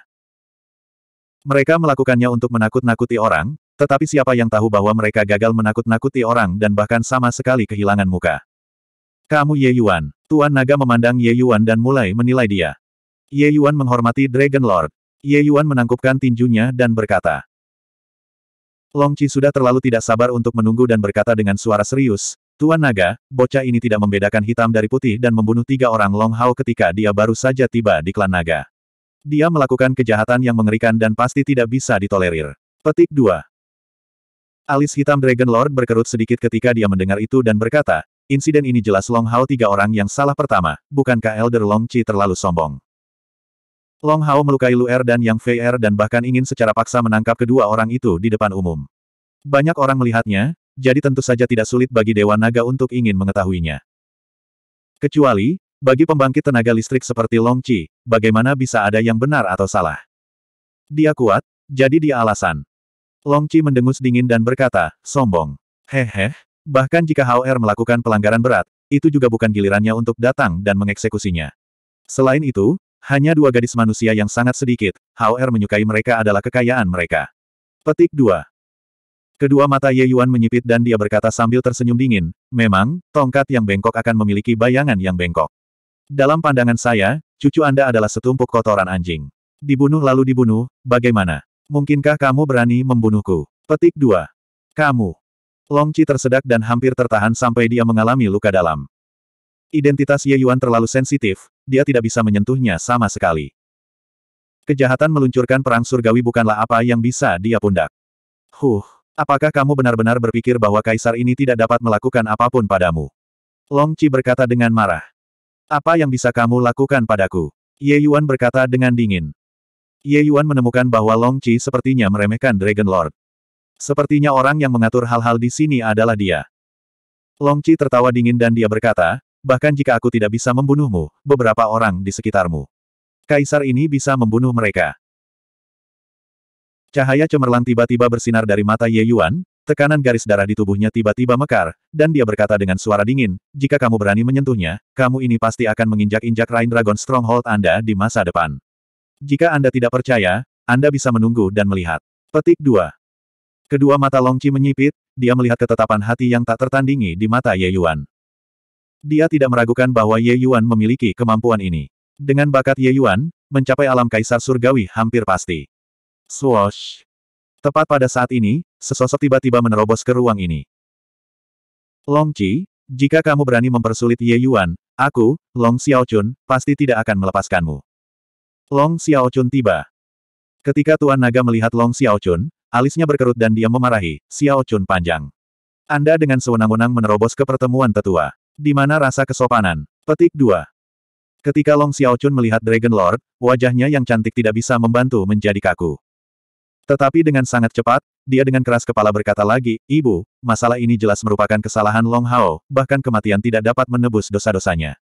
Mereka melakukannya untuk menakut-nakuti orang, tetapi siapa yang tahu bahwa mereka gagal menakut-nakuti orang dan bahkan sama sekali kehilangan muka. Kamu Ye Yuan. Tuan Naga memandang Ye Yuan dan mulai menilai dia. Ye Yuan menghormati Dragon Lord. Ye Yuan menangkupkan tinjunya dan berkata, Long Qi sudah terlalu tidak sabar untuk menunggu dan berkata dengan suara serius, Tuan Naga, bocah ini tidak membedakan hitam dari putih dan membunuh tiga orang Long Hao ketika dia baru saja tiba di klan Naga. Dia melakukan kejahatan yang mengerikan dan pasti tidak bisa ditolerir. Petik 2. Alis hitam Dragon Lord berkerut sedikit ketika dia mendengar itu dan berkata, insiden ini jelas Long Hao tiga orang yang salah pertama, bukankah Elder Long Chi terlalu sombong? Long Hao melukai Luer dan Yang Fei Er dan bahkan ingin secara paksa menangkap kedua orang itu di depan umum. Banyak orang melihatnya, jadi tentu saja tidak sulit bagi Dewa Naga untuk ingin mengetahuinya. Kecuali, bagi pembangkit tenaga listrik seperti Long Qi, bagaimana bisa ada yang benar atau salah? Dia kuat, jadi dia alasan. Long Qi mendengus dingin dan berkata, sombong. hehe. bahkan jika Hao Er melakukan pelanggaran berat, itu juga bukan gilirannya untuk datang dan mengeksekusinya. Selain itu, hanya dua gadis manusia yang sangat sedikit, Hao Er menyukai mereka adalah kekayaan mereka. Petik 2. Kedua mata Ye Yuan menyipit dan dia berkata sambil tersenyum dingin, memang, tongkat yang bengkok akan memiliki bayangan yang bengkok. Dalam pandangan saya, cucu Anda adalah setumpuk kotoran anjing. Dibunuh lalu dibunuh, bagaimana? Mungkinkah kamu berani membunuhku? Petik 2. Kamu. Long Qi tersedak dan hampir tertahan sampai dia mengalami luka dalam. Identitas Ye Yuan terlalu sensitif, dia tidak bisa menyentuhnya sama sekali. Kejahatan meluncurkan perang surgawi bukanlah apa yang bisa dia pundak. Huh. Apakah kamu benar-benar berpikir bahwa kaisar ini tidak dapat melakukan apapun padamu? Long Qi berkata dengan marah. Apa yang bisa kamu lakukan padaku? Ye Yuan berkata dengan dingin. Ye Yuan menemukan bahwa Long Qi sepertinya meremehkan Dragon Lord. Sepertinya orang yang mengatur hal-hal di sini adalah dia. Long Qi tertawa dingin dan dia berkata, bahkan jika aku tidak bisa membunuhmu, beberapa orang di sekitarmu. Kaisar ini bisa membunuh mereka. Cahaya cemerlang tiba-tiba bersinar dari mata Ye Yuan, tekanan garis darah di tubuhnya tiba-tiba mekar, dan dia berkata dengan suara dingin, jika kamu berani menyentuhnya, kamu ini pasti akan menginjak-injak Rain Dragon Stronghold Anda di masa depan. Jika Anda tidak percaya, Anda bisa menunggu dan melihat. Petik 2. Kedua mata Long Qi menyipit, dia melihat ketetapan hati yang tak tertandingi di mata Ye Yuan. Dia tidak meragukan bahwa Ye Yuan memiliki kemampuan ini. Dengan bakat Ye Yuan, mencapai alam kaisar surgawi hampir pasti. Swoosh. Tepat pada saat ini, sesosok tiba-tiba menerobos ke ruang ini. Long Qi, jika kamu berani mempersulit Ye Yuan, aku, Long Xiaochun, pasti tidak akan melepaskanmu. Long Xiaochun tiba. Ketika Tuan Naga melihat Long Xiaochun, alisnya berkerut dan dia memarahi, Xiaochun panjang. Anda dengan sewenang-wenang menerobos ke pertemuan tetua. Di mana rasa kesopanan? Petik 2. Ketika Long Xiaochun melihat Dragon Lord, wajahnya yang cantik tidak bisa membantu menjadi kaku. Tetapi dengan sangat cepat, dia dengan keras kepala berkata lagi, Ibu, masalah ini jelas merupakan kesalahan Long Hao, bahkan kematian tidak dapat menebus dosa-dosanya.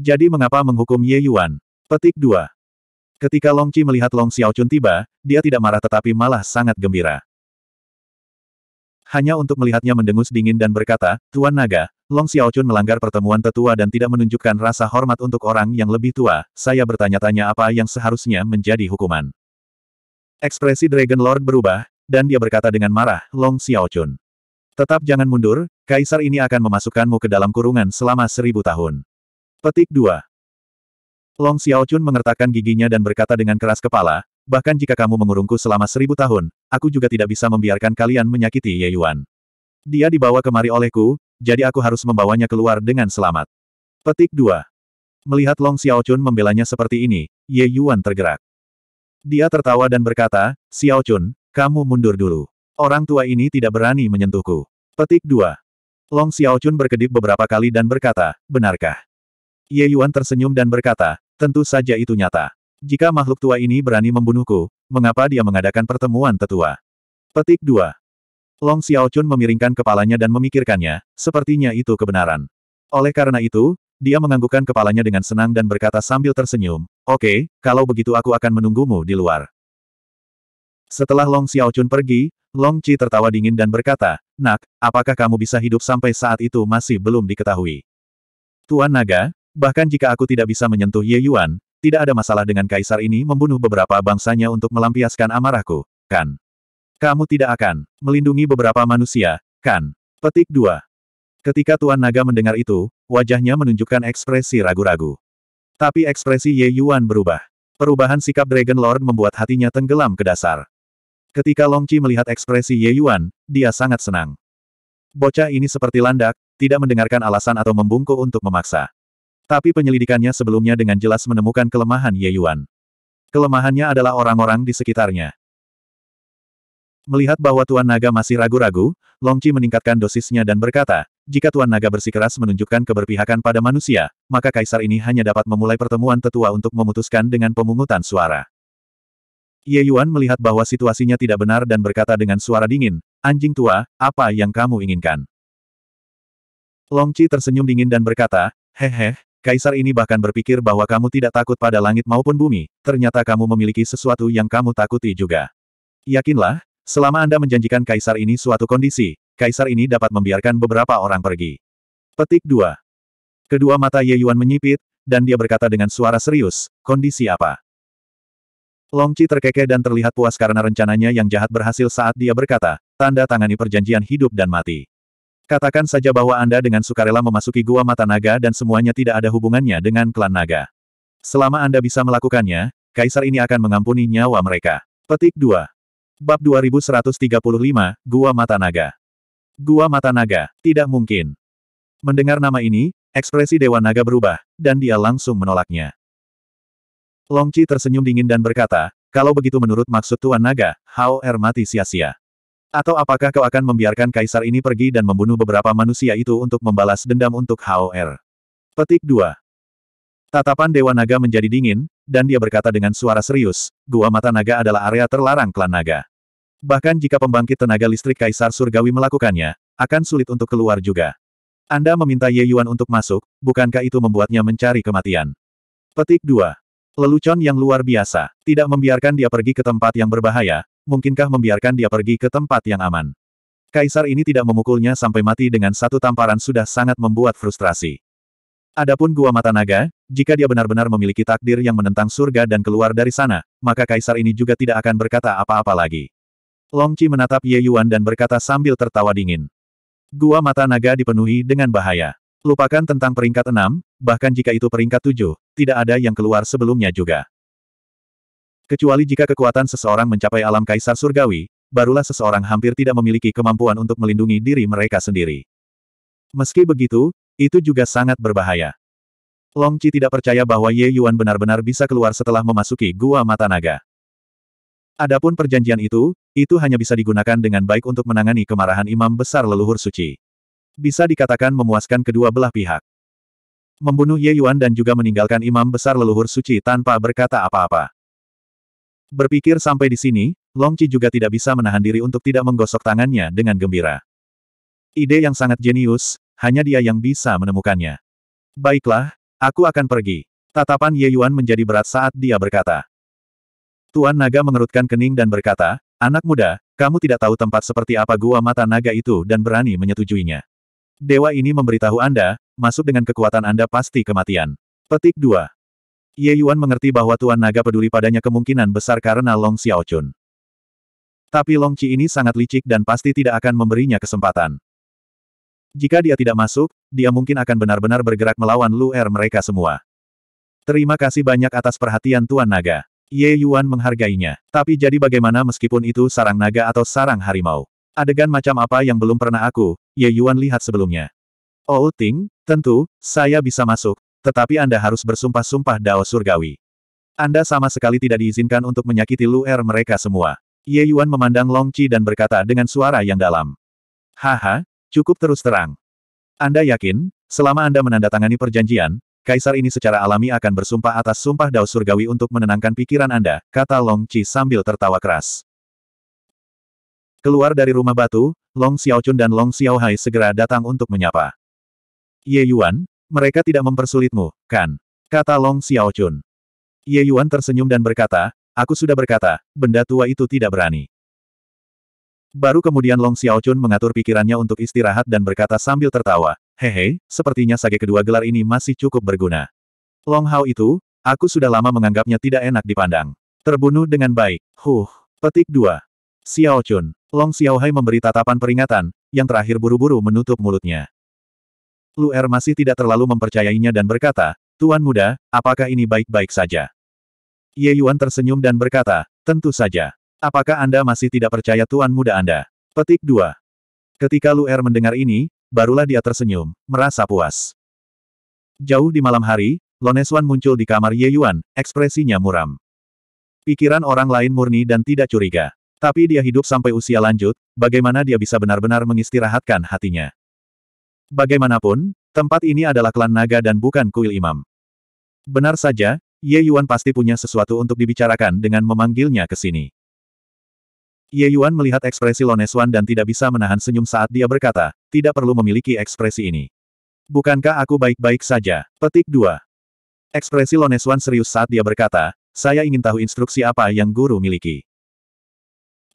Jadi mengapa menghukum Ye Yuan? Petik 2. Ketika Long Qi melihat Long Xiao Chun tiba, dia tidak marah tetapi malah sangat gembira. Hanya untuk melihatnya mendengus dingin dan berkata, Tuan Naga, Long Xiao Chun melanggar pertemuan tetua dan tidak menunjukkan rasa hormat untuk orang yang lebih tua, saya bertanya-tanya apa yang seharusnya menjadi hukuman. Ekspresi Dragon Lord berubah, dan dia berkata dengan marah, Long Xiaochun. Tetap jangan mundur, kaisar ini akan memasukkanmu ke dalam kurungan selama seribu tahun. Petik 2. Long Xiaochun mengertakkan giginya dan berkata dengan keras kepala, bahkan jika kamu mengurungku selama seribu tahun, aku juga tidak bisa membiarkan kalian menyakiti Ye Yuan. Dia dibawa kemari olehku, jadi aku harus membawanya keluar dengan selamat. Petik 2. Melihat Long Xiaochun membelanya seperti ini, Ye Yuan tergerak. Dia tertawa dan berkata, Xiao Chun, kamu mundur dulu. Orang tua ini tidak berani menyentuhku. Petik 2. Long Xiao Chun berkedip beberapa kali dan berkata, benarkah? Ye Yuan tersenyum dan berkata, tentu saja itu nyata. Jika makhluk tua ini berani membunuhku, mengapa dia mengadakan pertemuan tetua? Petik 2. Long Xiaochun memiringkan kepalanya dan memikirkannya, sepertinya itu kebenaran. Oleh karena itu, dia menganggukkan kepalanya dengan senang dan berkata sambil tersenyum, Oke, okay, kalau begitu aku akan menunggumu di luar. Setelah Long Xiaochun pergi, Long Qi tertawa dingin dan berkata, Nak, apakah kamu bisa hidup sampai saat itu masih belum diketahui? Tuan Naga, bahkan jika aku tidak bisa menyentuh Ye Yuan, tidak ada masalah dengan kaisar ini membunuh beberapa bangsanya untuk melampiaskan amarahku, kan? Kamu tidak akan melindungi beberapa manusia, kan? Petik 2. Ketika Tuan Naga mendengar itu, wajahnya menunjukkan ekspresi ragu-ragu. Tapi ekspresi Ye Yuan berubah. Perubahan sikap Dragon Lord membuat hatinya tenggelam ke dasar. Ketika Long Qi melihat ekspresi Ye Yuan, dia sangat senang. Bocah ini seperti landak, tidak mendengarkan alasan atau membungkuk untuk memaksa. Tapi penyelidikannya sebelumnya dengan jelas menemukan kelemahan Ye Yuan. Kelemahannya adalah orang-orang di sekitarnya. Melihat bahwa Tuan Naga masih ragu-ragu, Long Qi meningkatkan dosisnya dan berkata, jika Tuan Naga bersikeras menunjukkan keberpihakan pada manusia, maka kaisar ini hanya dapat memulai pertemuan tetua untuk memutuskan dengan pemungutan suara. Ye Yuan melihat bahwa situasinya tidak benar dan berkata dengan suara dingin, Anjing tua, apa yang kamu inginkan? Long Qi tersenyum dingin dan berkata, Hehe, kaisar ini bahkan berpikir bahwa kamu tidak takut pada langit maupun bumi, ternyata kamu memiliki sesuatu yang kamu takuti juga. Yakinlah, selama Anda menjanjikan kaisar ini suatu kondisi, kaisar ini dapat membiarkan beberapa orang pergi. Petik 2. Kedua mata Ye Yuan menyipit, dan dia berkata dengan suara serius, kondisi apa? Long Longci terkekeh dan terlihat puas karena rencananya yang jahat berhasil saat dia berkata, tanda tangani perjanjian hidup dan mati. Katakan saja bahwa Anda dengan sukarela memasuki gua mata naga dan semuanya tidak ada hubungannya dengan klan naga. Selama Anda bisa melakukannya, kaisar ini akan mengampuni nyawa mereka. Petik 2. Bab 2135, Gua Mata Naga Gua Mata Naga, tidak mungkin. Mendengar nama ini, ekspresi Dewa Naga berubah, dan dia langsung menolaknya. Longchi tersenyum dingin dan berkata, kalau begitu menurut maksud Tuan Naga, Hao Er mati sia-sia. Atau apakah kau akan membiarkan kaisar ini pergi dan membunuh beberapa manusia itu untuk membalas dendam untuk Hao Er? Petik 2. Tatapan Dewa Naga menjadi dingin, dan dia berkata dengan suara serius, Gua Mata Naga adalah area terlarang klan Naga. Bahkan jika pembangkit tenaga listrik Kaisar Surgawi melakukannya, akan sulit untuk keluar juga. Anda meminta Ye Yuan untuk masuk, bukankah itu membuatnya mencari kematian? Petik 2. Lelucon yang luar biasa, tidak membiarkan dia pergi ke tempat yang berbahaya, mungkinkah membiarkan dia pergi ke tempat yang aman? Kaisar ini tidak memukulnya sampai mati dengan satu tamparan sudah sangat membuat frustrasi. Adapun Gua Mata Naga, jika dia benar-benar memiliki takdir yang menentang surga dan keluar dari sana, maka kaisar ini juga tidak akan berkata apa-apa lagi. Long Qi menatap Ye Yuan dan berkata sambil tertawa dingin. Gua mata naga dipenuhi dengan bahaya. Lupakan tentang peringkat enam, bahkan jika itu peringkat tujuh, tidak ada yang keluar sebelumnya juga. Kecuali jika kekuatan seseorang mencapai alam kaisar surgawi, barulah seseorang hampir tidak memiliki kemampuan untuk melindungi diri mereka sendiri. Meski begitu, itu juga sangat berbahaya. Long Qi tidak percaya bahwa Ye Yuan benar-benar bisa keluar setelah memasuki Gua Mata Naga. Adapun perjanjian itu, itu hanya bisa digunakan dengan baik untuk menangani kemarahan imam besar leluhur suci. Bisa dikatakan memuaskan kedua belah pihak. Membunuh Ye Yuan dan juga meninggalkan imam besar leluhur suci tanpa berkata apa-apa. Berpikir sampai di sini, Long Qi juga tidak bisa menahan diri untuk tidak menggosok tangannya dengan gembira. Ide yang sangat jenius, hanya dia yang bisa menemukannya. Baiklah, aku akan pergi. Tatapan Ye Yuan menjadi berat saat dia berkata. Tuan Naga mengerutkan kening dan berkata, Anak muda, kamu tidak tahu tempat seperti apa gua mata naga itu dan berani menyetujuinya. Dewa ini memberitahu Anda, masuk dengan kekuatan Anda pasti kematian. Petik 2. Ye Yuan mengerti bahwa Tuan Naga peduli padanya kemungkinan besar karena Long Xiao Chun. Tapi Long Qi ini sangat licik dan pasti tidak akan memberinya kesempatan. Jika dia tidak masuk, dia mungkin akan benar-benar bergerak melawan Lu Er mereka semua. Terima kasih banyak atas perhatian Tuan Naga. Ye Yuan menghargainya. Tapi jadi bagaimana meskipun itu sarang naga atau sarang harimau? Adegan macam apa yang belum pernah aku, Ye Yuan lihat sebelumnya. Oh Ting, tentu, saya bisa masuk, tetapi Anda harus bersumpah-sumpah dao surgawi. Anda sama sekali tidak diizinkan untuk menyakiti luer mereka semua. Ye Yuan memandang Long Qi dan berkata dengan suara yang dalam. Haha, cukup terus terang. Anda yakin, selama Anda menandatangani perjanjian, kaisar ini secara alami akan bersumpah atas sumpah dao surgawi untuk menenangkan pikiran Anda, kata Long Qi sambil tertawa keras. Keluar dari rumah batu, Long Xiaochun dan Long Xiaohai segera datang untuk menyapa. Ye Yuan, mereka tidak mempersulitmu, kan? Kata Long Xiaochun. Ye Yuan tersenyum dan berkata, aku sudah berkata, benda tua itu tidak berani. Baru kemudian Long Xiaochun mengatur pikirannya untuk istirahat dan berkata sambil tertawa, Hehe, sepertinya sage kedua gelar ini masih cukup berguna. Long Hao itu, aku sudah lama menganggapnya tidak enak dipandang. Terbunuh dengan baik. Huh. Petik 2. Xiao Chun. Long Xiao Hai memberi tatapan peringatan, yang terakhir buru-buru menutup mulutnya. Lu Er masih tidak terlalu mempercayainya dan berkata, Tuan muda, apakah ini baik-baik saja? Ye Yuan tersenyum dan berkata, tentu saja. Apakah Anda masih tidak percaya Tuan muda Anda? Petik 2. Ketika Lu Er mendengar ini, barulah dia tersenyum, merasa puas. Jauh di malam hari, Loneswan muncul di kamar Ye Yuan, ekspresinya muram. Pikiran orang lain murni dan tidak curiga. Tapi dia hidup sampai usia lanjut, bagaimana dia bisa benar-benar mengistirahatkan hatinya. Bagaimanapun, tempat ini adalah klan naga dan bukan kuil imam. Benar saja, Ye Yuan pasti punya sesuatu untuk dibicarakan dengan memanggilnya ke sini. Ye Yuan melihat ekspresi Loneswan dan tidak bisa menahan senyum saat dia berkata, tidak perlu memiliki ekspresi ini. Bukankah aku baik-baik saja? Petik 2. Ekspresi Loneswan serius saat dia berkata, saya ingin tahu instruksi apa yang guru miliki.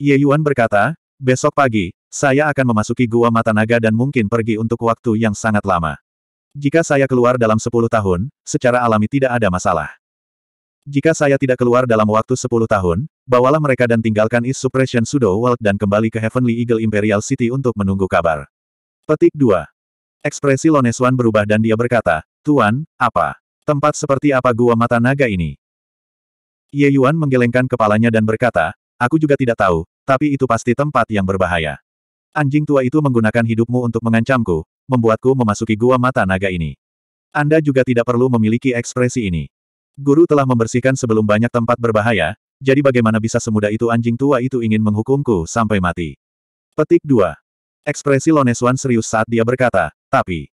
Ye Yuan berkata, besok pagi, saya akan memasuki gua mata naga dan mungkin pergi untuk waktu yang sangat lama. Jika saya keluar dalam 10 tahun, secara alami tidak ada masalah. Jika saya tidak keluar dalam waktu 10 tahun, bawalah mereka dan tinggalkan East Suppression Sudo World dan kembali ke Heavenly Eagle Imperial City untuk menunggu kabar. Petik 2. Ekspresi Loneswan berubah dan dia berkata, Tuan, apa? Tempat seperti apa gua mata naga ini? Ye Yuan menggelengkan kepalanya dan berkata, aku juga tidak tahu, tapi itu pasti tempat yang berbahaya. Anjing tua itu menggunakan hidupmu untuk mengancamku, membuatku memasuki gua mata naga ini. Anda juga tidak perlu memiliki ekspresi ini. Guru telah membersihkan sebelum banyak tempat berbahaya, jadi bagaimana bisa semudah itu anjing tua itu ingin menghukumku sampai mati. Petik 2. Ekspresi Lonesuan serius saat dia berkata, tapi.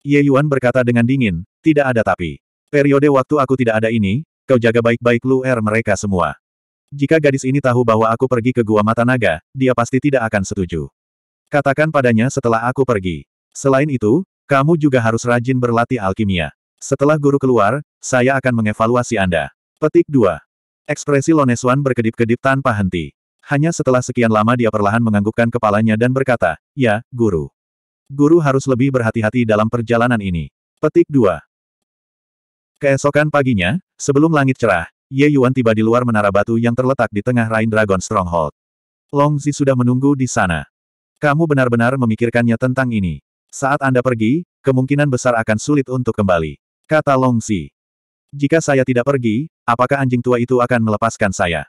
Ye Yuan berkata dengan dingin, tidak ada tapi. Periode waktu aku tidak ada ini, kau jaga baik-baik Lu Er mereka semua. Jika gadis ini tahu bahwa aku pergi ke Gua Mata Naga, dia pasti tidak akan setuju. Katakan padanya setelah aku pergi. Selain itu, kamu juga harus rajin berlatih alkimia. Setelah guru keluar, saya akan mengevaluasi Anda. Petik 2. Ekspresi Loneswan berkedip-kedip tanpa henti. Hanya setelah sekian lama dia perlahan menganggukkan kepalanya dan berkata, Ya, guru. Guru harus lebih berhati-hati dalam perjalanan ini. Petik 2. Keesokan paginya, sebelum langit cerah, Ye Yuan tiba di luar menara batu yang terletak di tengah Rain Dragon Stronghold. Long Zi sudah menunggu di sana. Kamu benar-benar memikirkannya tentang ini. Saat Anda pergi, kemungkinan besar akan sulit untuk kembali. Kata Long Xi. Jika saya tidak pergi, apakah anjing tua itu akan melepaskan saya?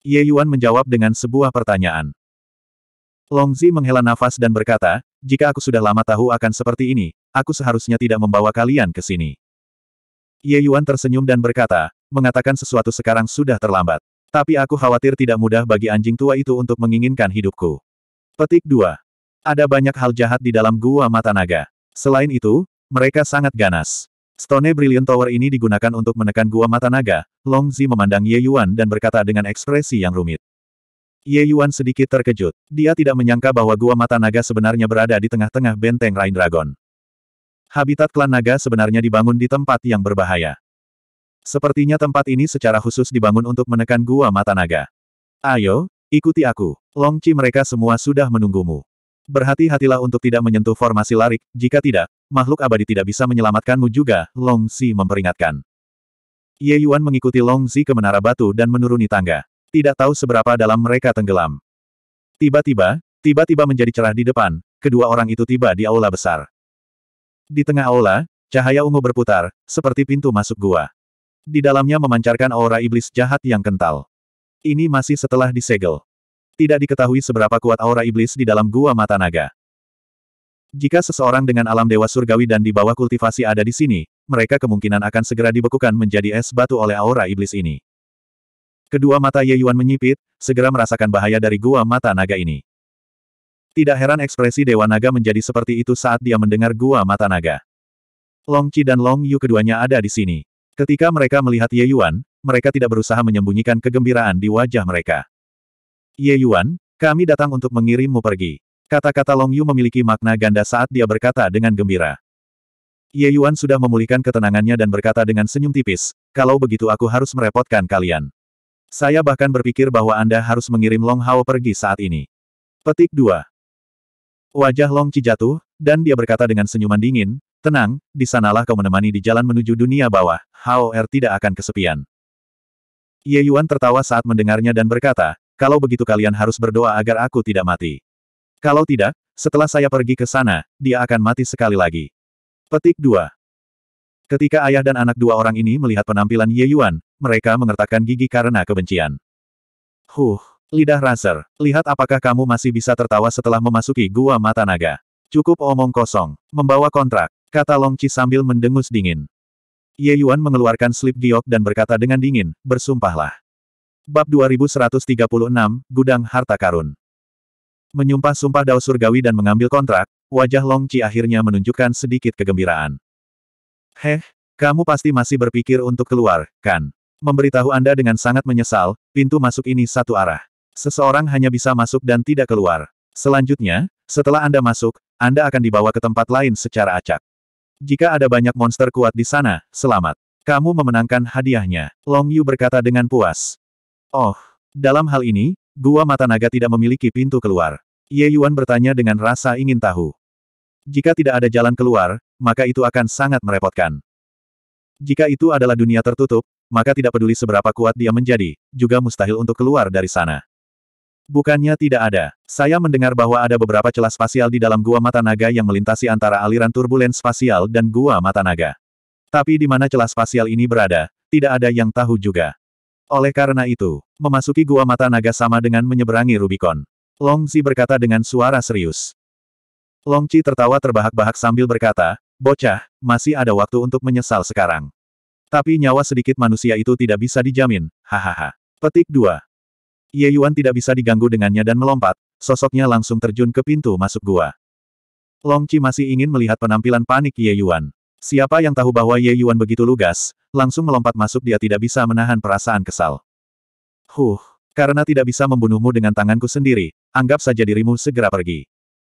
Ye Yuan menjawab dengan sebuah pertanyaan. Long Longzi menghela nafas dan berkata, jika aku sudah lama tahu akan seperti ini, aku seharusnya tidak membawa kalian ke sini. Ye Yuan tersenyum dan berkata, mengatakan sesuatu sekarang sudah terlambat. Tapi aku khawatir tidak mudah bagi anjing tua itu untuk menginginkan hidupku. Petik 2. Ada banyak hal jahat di dalam gua mata naga. Selain itu, mereka sangat ganas. Stone Brilliant Tower ini digunakan untuk menekan gua mata naga, Long Zi memandang Ye Yuan dan berkata dengan ekspresi yang rumit. Ye Yuan sedikit terkejut. Dia tidak menyangka bahwa gua mata naga sebenarnya berada di tengah-tengah benteng Rain Dragon. Habitat klan naga sebenarnya dibangun di tempat yang berbahaya. Sepertinya tempat ini secara khusus dibangun untuk menekan gua mata naga. Ayo, ikuti aku. Long Chi mereka semua sudah menunggumu. Berhati-hatilah untuk tidak menyentuh formasi larik, jika tidak, makhluk abadi tidak bisa menyelamatkanmu juga, Long Xi memperingatkan. Ye Yuan mengikuti Long Xi ke menara batu dan menuruni tangga. Tidak tahu seberapa dalam mereka tenggelam. Tiba-tiba, tiba-tiba menjadi cerah di depan, kedua orang itu tiba di aula besar. Di tengah aula, cahaya ungu berputar, seperti pintu masuk gua. Di dalamnya memancarkan aura iblis jahat yang kental. Ini masih setelah disegel. Tidak diketahui seberapa kuat aura iblis di dalam gua mata naga. Jika seseorang dengan alam dewa surgawi dan di bawah kultivasi ada di sini, mereka kemungkinan akan segera dibekukan menjadi es batu oleh aura iblis ini. Kedua mata Ye Yuan menyipit, segera merasakan bahaya dari gua mata naga ini. Tidak heran ekspresi Dewa Naga menjadi seperti itu saat dia mendengar gua mata naga. Long Qi dan Long Yu keduanya ada di sini. Ketika mereka melihat Ye Yuan, mereka tidak berusaha menyembunyikan kegembiraan di wajah mereka. Ye Yuan, kami datang untuk mengirimmu pergi. Kata-kata Long Yu memiliki makna ganda saat dia berkata dengan gembira. Ye Yuan sudah memulihkan ketenangannya dan berkata dengan senyum tipis, kalau begitu aku harus merepotkan kalian. Saya bahkan berpikir bahwa Anda harus mengirim Long Hao pergi saat ini. Petik 2. Wajah Long Qi jatuh, dan dia berkata dengan senyuman dingin, tenang, di sanalah kau menemani di jalan menuju dunia bawah, Hao Er tidak akan kesepian. Ye Yuan tertawa saat mendengarnya dan berkata, kalau begitu kalian harus berdoa agar aku tidak mati. Kalau tidak, setelah saya pergi ke sana, dia akan mati sekali lagi. Petik 2. Ketika ayah dan anak dua orang ini melihat penampilan Ye Yuan, mereka mengertakkan gigi karena kebencian. Huh, lidah raser, lihat apakah kamu masih bisa tertawa setelah memasuki gua mata naga. Cukup omong kosong, membawa kontrak, kata Long Qi sambil mendengus dingin. Ye Yuan mengeluarkan slip giok dan berkata dengan dingin, bersumpahlah. Bab 2136, Gudang Harta Karun Menyumpah-sumpah Dao Surgawi dan mengambil kontrak, wajah Long Chi akhirnya menunjukkan sedikit kegembiraan. Heh, kamu pasti masih berpikir untuk keluar, kan? Memberitahu Anda dengan sangat menyesal, pintu masuk ini satu arah. Seseorang hanya bisa masuk dan tidak keluar. Selanjutnya, setelah Anda masuk, Anda akan dibawa ke tempat lain secara acak. Jika ada banyak monster kuat di sana, selamat. Kamu memenangkan hadiahnya. Long Yu berkata dengan puas. Oh, dalam hal ini, gua mata naga tidak memiliki pintu keluar. Ye Yuan bertanya dengan rasa ingin tahu. Jika tidak ada jalan keluar, maka itu akan sangat merepotkan. Jika itu adalah dunia tertutup, maka tidak peduli seberapa kuat dia menjadi, juga mustahil untuk keluar dari sana. Bukannya tidak ada. Saya mendengar bahwa ada beberapa celah spasial di dalam gua mata naga yang melintasi antara aliran turbulen spasial dan gua mata naga. Tapi di mana celah spasial ini berada, tidak ada yang tahu juga. Oleh karena itu, memasuki gua mata naga sama dengan menyeberangi Rubicon. Long Zi berkata dengan suara serius. Long Chi tertawa terbahak-bahak sambil berkata, Bocah, masih ada waktu untuk menyesal sekarang. Tapi nyawa sedikit manusia itu tidak bisa dijamin, hahaha. Petik 2. Ye Yuan tidak bisa diganggu dengannya dan melompat, sosoknya langsung terjun ke pintu masuk gua. Long Chi masih ingin melihat penampilan panik Ye Yuan. Siapa yang tahu bahwa Ye Yuan begitu lugas, langsung melompat masuk dia tidak bisa menahan perasaan kesal. Huh, karena tidak bisa membunuhmu dengan tanganku sendiri, anggap saja dirimu segera pergi.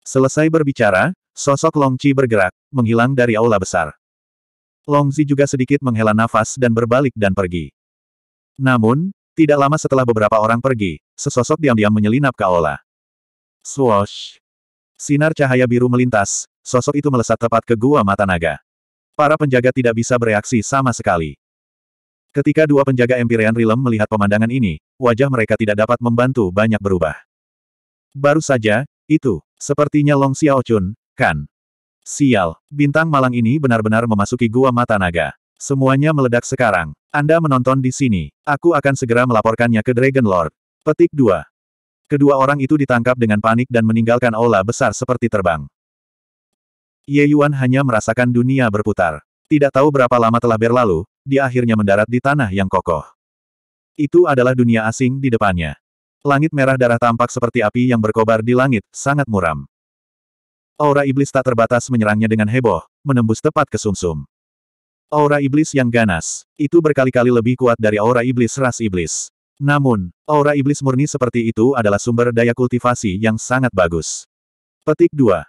Selesai berbicara, sosok Long Chi bergerak, menghilang dari aula besar. Long Zi juga sedikit menghela nafas dan berbalik dan pergi. Namun, tidak lama setelah beberapa orang pergi, sesosok diam-diam menyelinap ke aula. Swoosh! Sinar cahaya biru melintas, sosok itu melesat tepat ke gua mata naga. Para penjaga tidak bisa bereaksi sama sekali. Ketika dua penjaga Empyrean Realm melihat pemandangan ini, wajah mereka tidak dapat membantu banyak berubah. Baru saja, itu, sepertinya Long Xiaochun, kan? Sial, bintang malang ini benar-benar memasuki gua mata naga. Semuanya meledak sekarang. Anda menonton di sini. Aku akan segera melaporkannya ke Dragon Lord. Petik 2. Kedua orang itu ditangkap dengan panik dan meninggalkan aula besar seperti terbang. Ye Yuan hanya merasakan dunia berputar. Tidak tahu berapa lama telah berlalu, dia akhirnya mendarat di tanah yang kokoh. Itu adalah dunia asing di depannya. Langit merah darah tampak seperti api yang berkobar di langit, sangat muram. Aura iblis tak terbatas menyerangnya dengan heboh, menembus tepat ke sumsum. -sum. Aura iblis yang ganas, itu berkali-kali lebih kuat dari aura iblis ras iblis. Namun, aura iblis murni seperti itu adalah sumber daya kultivasi yang sangat bagus. Petik 2.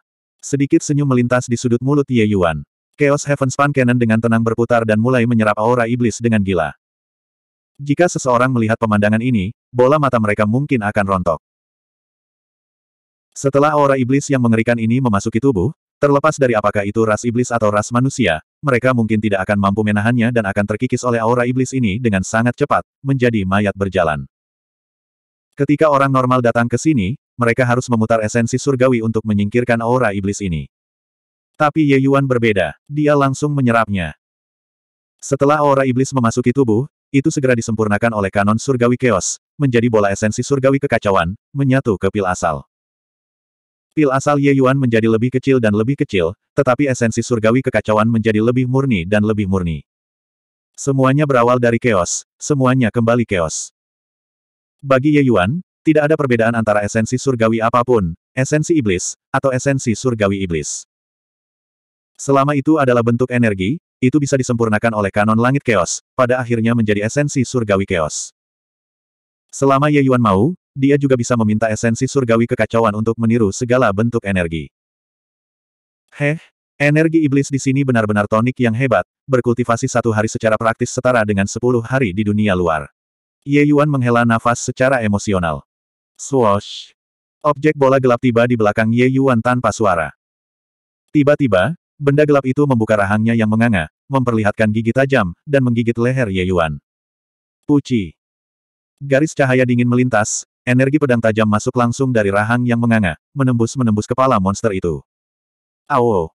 Sedikit senyum melintas di sudut mulut Ye Yuan. Chaos Heaven Span Cannon dengan tenang berputar dan mulai menyerap aura iblis dengan gila. Jika seseorang melihat pemandangan ini, bola mata mereka mungkin akan rontok. Setelah aura iblis yang mengerikan ini memasuki tubuh, terlepas dari apakah itu ras iblis atau ras manusia, mereka mungkin tidak akan mampu menahannya dan akan terkikis oleh aura iblis ini dengan sangat cepat, menjadi mayat berjalan. Ketika orang normal datang ke sini, mereka harus memutar esensi surgawi untuk menyingkirkan aura iblis ini. Tapi Ye Yuan berbeda, dia langsung menyerapnya. Setelah aura iblis memasuki tubuh, itu segera disempurnakan oleh kanon surgawi keos, menjadi bola esensi surgawi kekacauan, menyatu ke pil asal. Pil asal Ye Yuan menjadi lebih kecil dan lebih kecil, tetapi esensi surgawi kekacauan menjadi lebih murni dan lebih murni. Semuanya berawal dari keos, semuanya kembali keos. Bagi Ye Yuan, tidak ada perbedaan antara esensi surgawi apapun, esensi iblis, atau esensi surgawi iblis. Selama itu adalah bentuk energi, itu bisa disempurnakan oleh kanon langit keos, pada akhirnya menjadi esensi surgawi keos. Selama Ye Yuan mau, dia juga bisa meminta esensi surgawi kekacauan untuk meniru segala bentuk energi. Heh, energi iblis di sini benar-benar tonik yang hebat, berkultivasi satu hari secara praktis setara dengan sepuluh hari di dunia luar. Ye Yuan menghela nafas secara emosional. Swoosh! Objek bola gelap tiba di belakang Ye Yuan tanpa suara. Tiba-tiba, benda gelap itu membuka rahangnya yang menganga, memperlihatkan gigi tajam, dan menggigit leher Ye Yuan. Puci! Garis cahaya dingin melintas, energi pedang tajam masuk langsung dari rahang yang menganga, menembus-menembus kepala monster itu. Awo.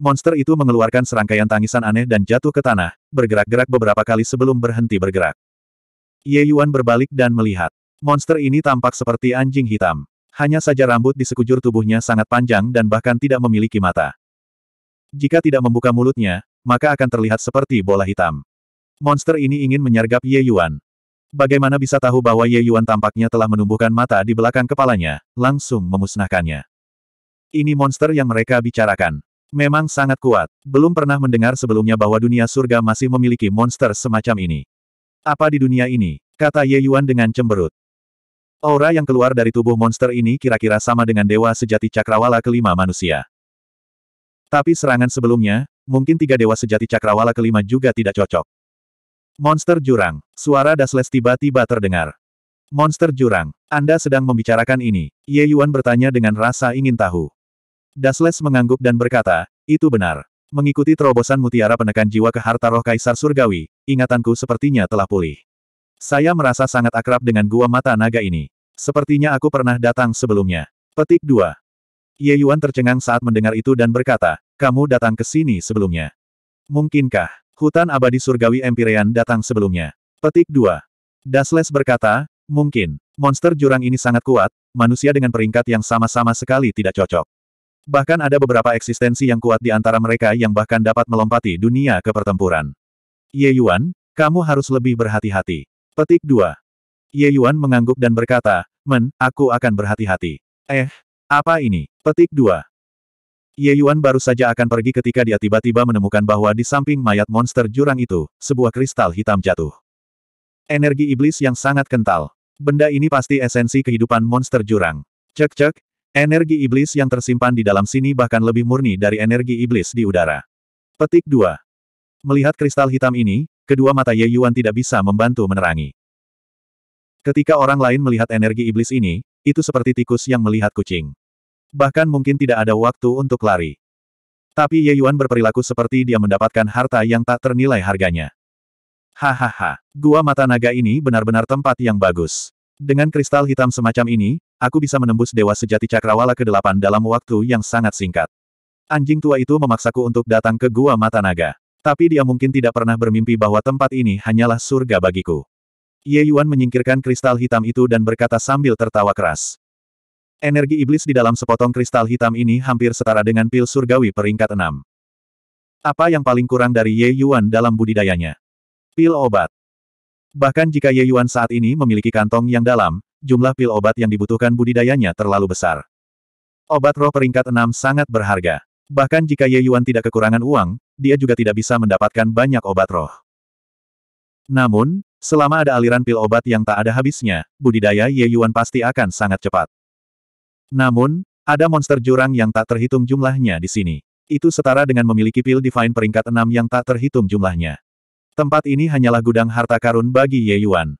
Monster itu mengeluarkan serangkaian tangisan aneh dan jatuh ke tanah, bergerak-gerak beberapa kali sebelum berhenti bergerak. Ye Yuan berbalik dan melihat. Monster ini tampak seperti anjing hitam. Hanya saja rambut di sekujur tubuhnya sangat panjang dan bahkan tidak memiliki mata. Jika tidak membuka mulutnya, maka akan terlihat seperti bola hitam. Monster ini ingin menyergap Ye Yuan. Bagaimana bisa tahu bahwa Ye Yuan tampaknya telah menumbuhkan mata di belakang kepalanya, langsung memusnahkannya. Ini monster yang mereka bicarakan. Memang sangat kuat. Belum pernah mendengar sebelumnya bahwa dunia surga masih memiliki monster semacam ini. Apa di dunia ini? Kata Ye Yuan dengan cemberut. Aura yang keluar dari tubuh monster ini kira-kira sama dengan dewa sejati cakrawala kelima manusia. Tapi serangan sebelumnya, mungkin tiga dewa sejati cakrawala kelima juga tidak cocok. Monster jurang, suara Dasles tiba-tiba terdengar. Monster jurang, Anda sedang membicarakan ini, Ye Yuan bertanya dengan rasa ingin tahu. Dasles mengangguk dan berkata, itu benar. Mengikuti terobosan mutiara penekan jiwa ke harta roh kaisar surgawi, ingatanku sepertinya telah pulih. Saya merasa sangat akrab dengan gua mata naga ini. Sepertinya aku pernah datang sebelumnya. Petik 2. Ye Yuan tercengang saat mendengar itu dan berkata, kamu datang ke sini sebelumnya. Mungkinkah, hutan abadi surgawi Empyrean datang sebelumnya? Petik 2. Dasles berkata, mungkin, monster jurang ini sangat kuat, manusia dengan peringkat yang sama-sama sekali tidak cocok. Bahkan ada beberapa eksistensi yang kuat di antara mereka yang bahkan dapat melompati dunia ke pertempuran. Ye Yuan, kamu harus lebih berhati-hati. Petik 2. Ye Yuan mengangguk dan berkata, Men, aku akan berhati-hati. Eh, apa ini? Petik 2. Ye Yuan baru saja akan pergi ketika dia tiba-tiba menemukan bahwa di samping mayat monster jurang itu, sebuah kristal hitam jatuh. Energi iblis yang sangat kental. Benda ini pasti esensi kehidupan monster jurang. Cek-cek, energi iblis yang tersimpan di dalam sini bahkan lebih murni dari energi iblis di udara. Petik 2. Melihat kristal hitam ini, kedua mata Ye Yuan tidak bisa membantu menerangi. Ketika orang lain melihat energi iblis ini, itu seperti tikus yang melihat kucing. Bahkan mungkin tidak ada waktu untuk lari. Tapi Ye Yuan berperilaku seperti dia mendapatkan harta yang tak ternilai harganya. Hahaha, gua mata naga ini benar-benar tempat yang bagus. Dengan kristal hitam semacam ini, aku bisa menembus Dewa Sejati Cakrawala ke-8 dalam waktu yang sangat singkat. Anjing tua itu memaksaku untuk datang ke gua mata naga. Tapi dia mungkin tidak pernah bermimpi bahwa tempat ini hanyalah surga bagiku. Ye Yuan menyingkirkan kristal hitam itu dan berkata sambil tertawa keras. Energi iblis di dalam sepotong kristal hitam ini hampir setara dengan pil surgawi peringkat 6. Apa yang paling kurang dari Ye Yuan dalam budidayanya? Pil obat. Bahkan jika Ye Yuan saat ini memiliki kantong yang dalam, jumlah pil obat yang dibutuhkan budidayanya terlalu besar. Obat roh peringkat 6 sangat berharga. Bahkan jika Ye Yuan tidak kekurangan uang, dia juga tidak bisa mendapatkan banyak obat roh. Namun, selama ada aliran pil obat yang tak ada habisnya, budidaya Ye Yuan pasti akan sangat cepat. Namun, ada monster jurang yang tak terhitung jumlahnya di sini. Itu setara dengan memiliki pil divine peringkat 6 yang tak terhitung jumlahnya. Tempat ini hanyalah gudang harta karun bagi Ye Yuan.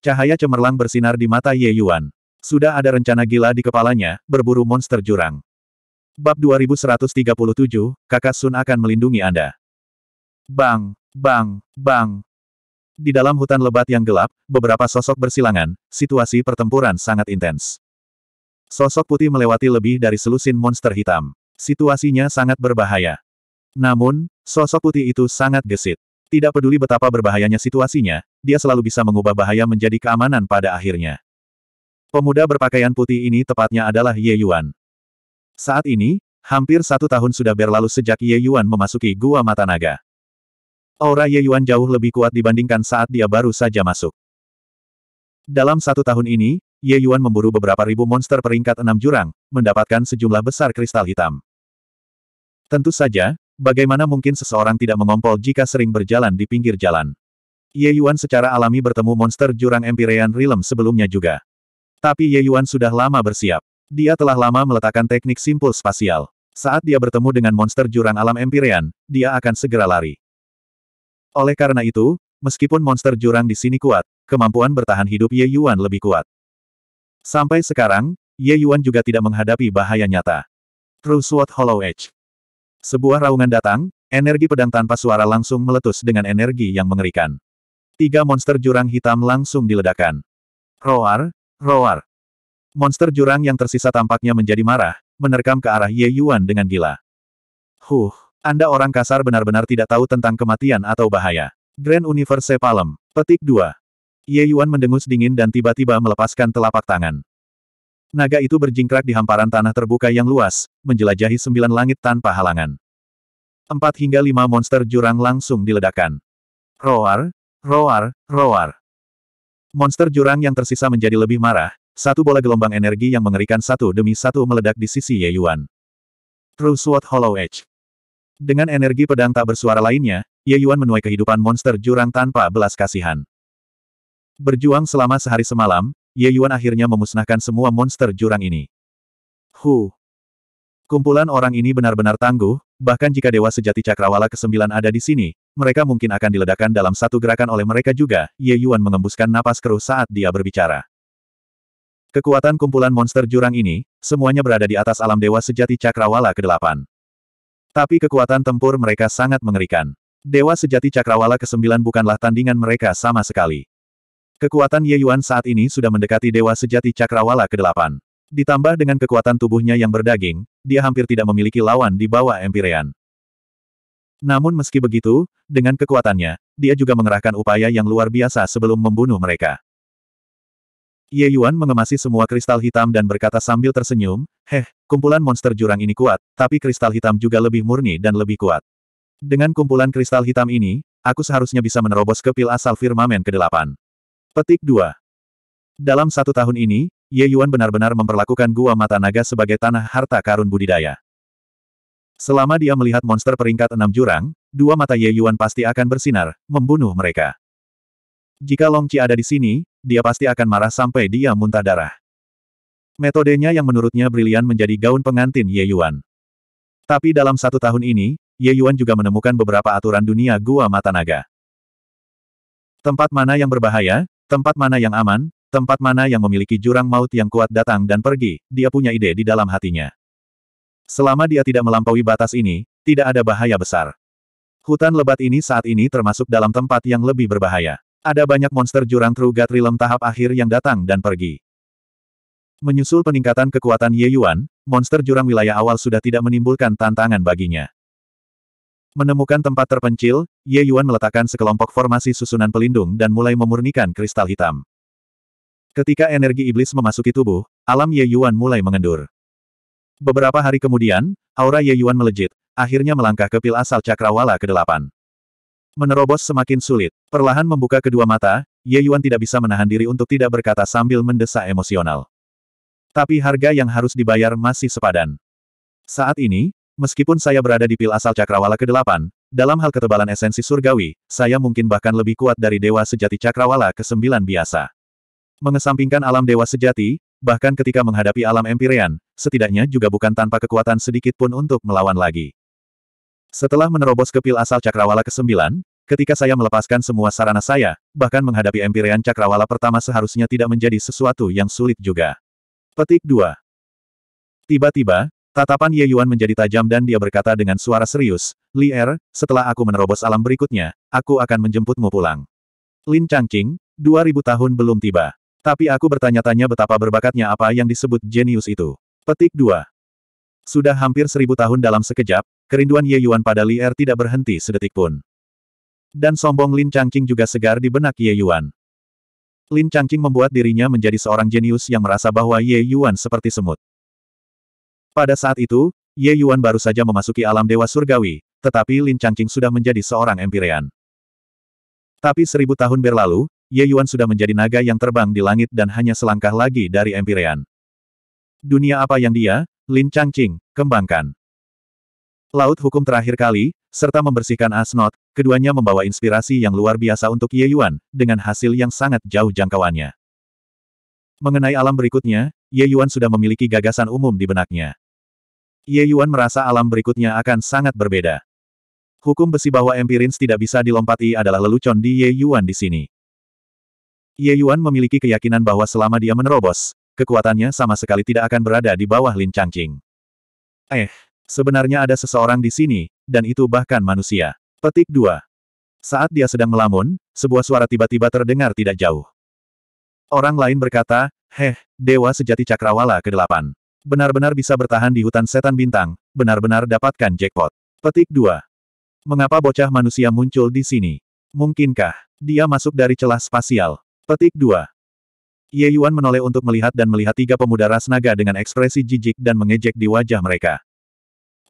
Cahaya cemerlang bersinar di mata Ye Yuan. Sudah ada rencana gila di kepalanya, berburu monster jurang. Bab 2137, Kakak Sun akan melindungi Anda. Bang, bang, bang. Di dalam hutan lebat yang gelap, beberapa sosok bersilangan, situasi pertempuran sangat intens. Sosok putih melewati lebih dari selusin monster hitam. Situasinya sangat berbahaya. Namun, sosok putih itu sangat gesit. Tidak peduli betapa berbahayanya situasinya, dia selalu bisa mengubah bahaya menjadi keamanan pada akhirnya. Pemuda berpakaian putih ini tepatnya adalah Ye Yuan. Saat ini, hampir satu tahun sudah berlalu sejak Ye Yuan memasuki Gua Mata Naga. Aura Ye Yuan jauh lebih kuat dibandingkan saat dia baru saja masuk. Dalam satu tahun ini, Ye Yuan memburu beberapa ribu monster peringkat enam jurang, mendapatkan sejumlah besar kristal hitam. Tentu saja, bagaimana mungkin seseorang tidak mengompol jika sering berjalan di pinggir jalan. Ye Yuan secara alami bertemu monster jurang Empyrean Realm sebelumnya juga. Tapi Ye Yuan sudah lama bersiap. Dia telah lama meletakkan teknik simpul spasial. Saat dia bertemu dengan monster jurang alam Empyrean, dia akan segera lari. Oleh karena itu, meskipun monster jurang di sini kuat, kemampuan bertahan hidup Ye Yuan lebih kuat. Sampai sekarang, Ye Yuan juga tidak menghadapi bahaya nyata. True Sword Hollow Edge. Sebuah raungan datang, energi pedang tanpa suara langsung meletus dengan energi yang mengerikan. Tiga monster jurang hitam langsung diledakkan. Roar, roar. Monster jurang yang tersisa tampaknya menjadi marah, menerkam ke arah Ye Yuan dengan gila. Huh, Anda orang kasar benar-benar tidak tahu tentang kematian atau bahaya. Grand Universe Palem, petik 2. Ye Yuan mendengus dingin dan tiba-tiba melepaskan telapak tangan. Naga itu berjingkrak di hamparan tanah terbuka yang luas, menjelajahi sembilan langit tanpa halangan. Empat hingga lima monster jurang langsung diledakkan. Roar, roar, roar. Monster jurang yang tersisa menjadi lebih marah, satu bola gelombang energi yang mengerikan satu demi satu meledak di sisi Ye Yuan. True Sword Hollow Edge. Dengan energi pedang tak bersuara lainnya, Ye Yuan menuai kehidupan monster jurang tanpa belas kasihan. Berjuang selama sehari semalam, Ye Yuan akhirnya memusnahkan semua monster jurang ini. Hu. Kumpulan orang ini benar-benar tangguh, bahkan jika Dewa Sejati Cakrawala ke-9 ada di sini, mereka mungkin akan diledakkan dalam satu gerakan oleh mereka juga, Ye Yuan mengembuskan napas keruh saat dia berbicara. Kekuatan kumpulan monster jurang ini, semuanya berada di atas alam dewa sejati Cakrawala ke-8. Tapi kekuatan tempur mereka sangat mengerikan. Dewa sejati Cakrawala ke-9 bukanlah tandingan mereka sama sekali. Kekuatan Ye Yuan saat ini sudah mendekati Dewa sejati Cakrawala ke-8. Ditambah dengan kekuatan tubuhnya yang berdaging, dia hampir tidak memiliki lawan di bawah Empirean. Namun meski begitu, dengan kekuatannya, dia juga mengerahkan upaya yang luar biasa sebelum membunuh mereka. Ye Yuan mengemasi semua kristal hitam dan berkata sambil tersenyum, Heh, kumpulan monster jurang ini kuat, tapi kristal hitam juga lebih murni dan lebih kuat. Dengan kumpulan kristal hitam ini, aku seharusnya bisa menerobos ke pil asal firmamen ke-8. Petik 2. Dalam satu tahun ini, Ye Yuan benar-benar memperlakukan gua mata naga sebagai tanah harta karun budidaya. Selama dia melihat monster peringkat enam jurang, dua mata Ye Yuan pasti akan bersinar, membunuh mereka. Jika Long Qi ada di sini, dia pasti akan marah sampai dia muntah darah. Metodenya yang menurutnya brilian menjadi gaun pengantin Ye Yuan. Tapi dalam satu tahun ini, Ye Yuan juga menemukan beberapa aturan dunia Gua Mata Naga. Tempat mana yang berbahaya, tempat mana yang aman, tempat mana yang memiliki jurang maut yang kuat datang dan pergi, dia punya ide di dalam hatinya. Selama dia tidak melampaui batas ini, tidak ada bahaya besar. Hutan lebat ini saat ini termasuk dalam tempat yang lebih berbahaya. Ada banyak monster jurang God Rilem tahap akhir yang datang dan pergi. Menyusul peningkatan kekuatan Ye Yuan, monster jurang wilayah awal sudah tidak menimbulkan tantangan baginya. Menemukan tempat terpencil, Ye Yuan meletakkan sekelompok formasi susunan pelindung dan mulai memurnikan kristal hitam. Ketika energi iblis memasuki tubuh, alam Ye Yuan mulai mengendur. Beberapa hari kemudian, aura Ye Yuan melejit, akhirnya melangkah ke pil asal cakrawala ke-8. Menerobos semakin sulit. Perlahan membuka kedua mata, Ye Yuan tidak bisa menahan diri untuk tidak berkata sambil mendesak emosional. Tapi harga yang harus dibayar masih sepadan. Saat ini, meskipun saya berada di pil asal Cakrawala ke-8, dalam hal ketebalan esensi surgawi, saya mungkin bahkan lebih kuat dari Dewa Sejati Cakrawala ke-9 biasa. Mengesampingkan alam Dewa Sejati, bahkan ketika menghadapi alam Empyrean, setidaknya juga bukan tanpa kekuatan sedikit pun untuk melawan lagi. Setelah menerobos ke pil asal cakrawala ke-9, ketika saya melepaskan semua sarana saya, bahkan menghadapi empirean cakrawala pertama seharusnya tidak menjadi sesuatu yang sulit juga. Petik 2. Tiba-tiba, Tatapan Ye Yuan menjadi tajam dan dia berkata dengan suara serius, Li Er, setelah aku menerobos alam berikutnya, aku akan menjemputmu pulang. Lin Changqing, 2000 tahun belum tiba. Tapi aku bertanya-tanya betapa berbakatnya apa yang disebut jenius itu. Petik 2. Sudah hampir seribu tahun dalam sekejap, kerinduan Ye Yuan pada Li Er tidak berhenti sedetik pun. Dan sombong Lin Changqing juga segar di benak Ye Yuan. Lin Changqing membuat dirinya menjadi seorang jenius yang merasa bahwa Ye Yuan seperti semut. Pada saat itu, Ye Yuan baru saja memasuki alam dewa surgawi, tetapi Lin Changqing sudah menjadi seorang empirean. Tapi seribu tahun berlalu, Ye Yuan sudah menjadi naga yang terbang di langit dan hanya selangkah lagi dari empirean. Dunia apa yang dia, Lin Changqing, kembangkan? Laut hukum terakhir kali, serta membersihkan Asnot, keduanya membawa inspirasi yang luar biasa untuk Ye Yuan, dengan hasil yang sangat jauh jangkauannya. Mengenai alam berikutnya, Ye Yuan sudah memiliki gagasan umum di benaknya. Ye Yuan merasa alam berikutnya akan sangat berbeda. Hukum besi bahwa empirins tidak bisa dilompati adalah lelucon di Ye Yuan di sini. Ye Yuan memiliki keyakinan bahwa selama dia menerobos, kekuatannya sama sekali tidak akan berada di bawah Lin Changqing. Eh, Sebenarnya ada seseorang di sini, dan itu bahkan manusia. Petik 2. Saat dia sedang melamun, sebuah suara tiba-tiba terdengar tidak jauh. Orang lain berkata, Heh, Dewa Sejati Cakrawala ke-8. Benar-benar bisa bertahan di hutan setan bintang, benar-benar dapatkan jackpot. Petik 2. Mengapa bocah manusia muncul di sini? Mungkinkah dia masuk dari celah spasial? Petik 2. Ye Yuan menoleh untuk melihat dan melihat tiga pemuda ras naga dengan ekspresi jijik dan mengejek di wajah mereka.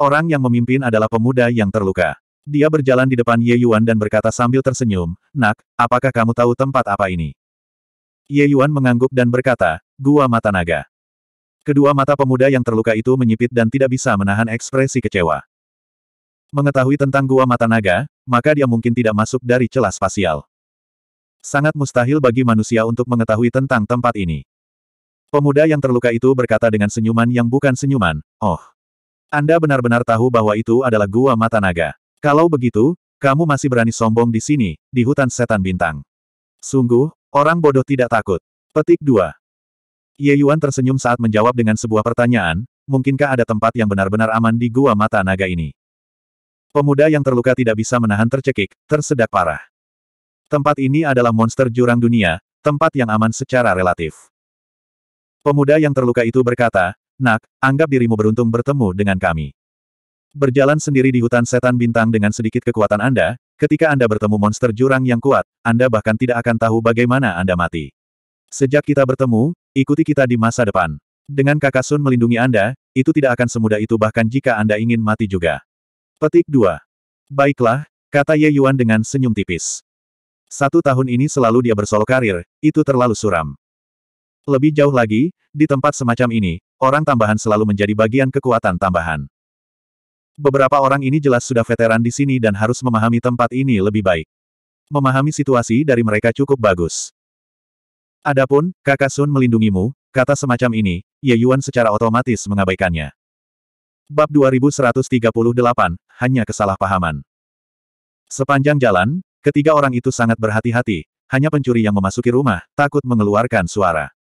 Orang yang memimpin adalah pemuda yang terluka. Dia berjalan di depan Ye Yuan dan berkata sambil tersenyum, Nak, apakah kamu tahu tempat apa ini? Ye Yuan mengangguk dan berkata, Gua Mata Naga. Kedua mata pemuda yang terluka itu menyipit dan tidak bisa menahan ekspresi kecewa. Mengetahui tentang Gua Mata Naga, maka dia mungkin tidak masuk dari celah spasial. Sangat mustahil bagi manusia untuk mengetahui tentang tempat ini. Pemuda yang terluka itu berkata dengan senyuman yang bukan senyuman, Oh, anda benar-benar tahu bahwa itu adalah gua mata naga. Kalau begitu, kamu masih berani sombong di sini, di hutan setan bintang. Sungguh, orang bodoh tidak takut. Petik 2. Ye Yuan tersenyum saat menjawab dengan sebuah pertanyaan, mungkinkah ada tempat yang benar-benar aman di gua mata naga ini? Pemuda yang terluka tidak bisa menahan tercekik, tersedak parah. Tempat ini adalah monster jurang dunia, tempat yang aman secara relatif. Pemuda yang terluka itu berkata, Nak, anggap dirimu beruntung bertemu dengan kami. Berjalan sendiri di hutan setan bintang dengan sedikit kekuatan Anda, ketika Anda bertemu monster jurang yang kuat, Anda bahkan tidak akan tahu bagaimana Anda mati. Sejak kita bertemu, ikuti kita di masa depan. Dengan kakak Sun melindungi Anda, itu tidak akan semudah itu bahkan jika Anda ingin mati juga. Petik 2. Baiklah, kata Ye Yuan dengan senyum tipis. Satu tahun ini selalu dia bersolo karir, itu terlalu suram. Lebih jauh lagi, di tempat semacam ini, orang tambahan selalu menjadi bagian kekuatan tambahan. Beberapa orang ini jelas sudah veteran di sini dan harus memahami tempat ini lebih baik. Memahami situasi dari mereka cukup bagus. Adapun, kakak Sun melindungimu, kata semacam ini, Ye Yuan secara otomatis mengabaikannya. Bab 2138, hanya kesalahpahaman. Sepanjang jalan, ketiga orang itu sangat berhati-hati, hanya pencuri yang memasuki rumah, takut mengeluarkan suara.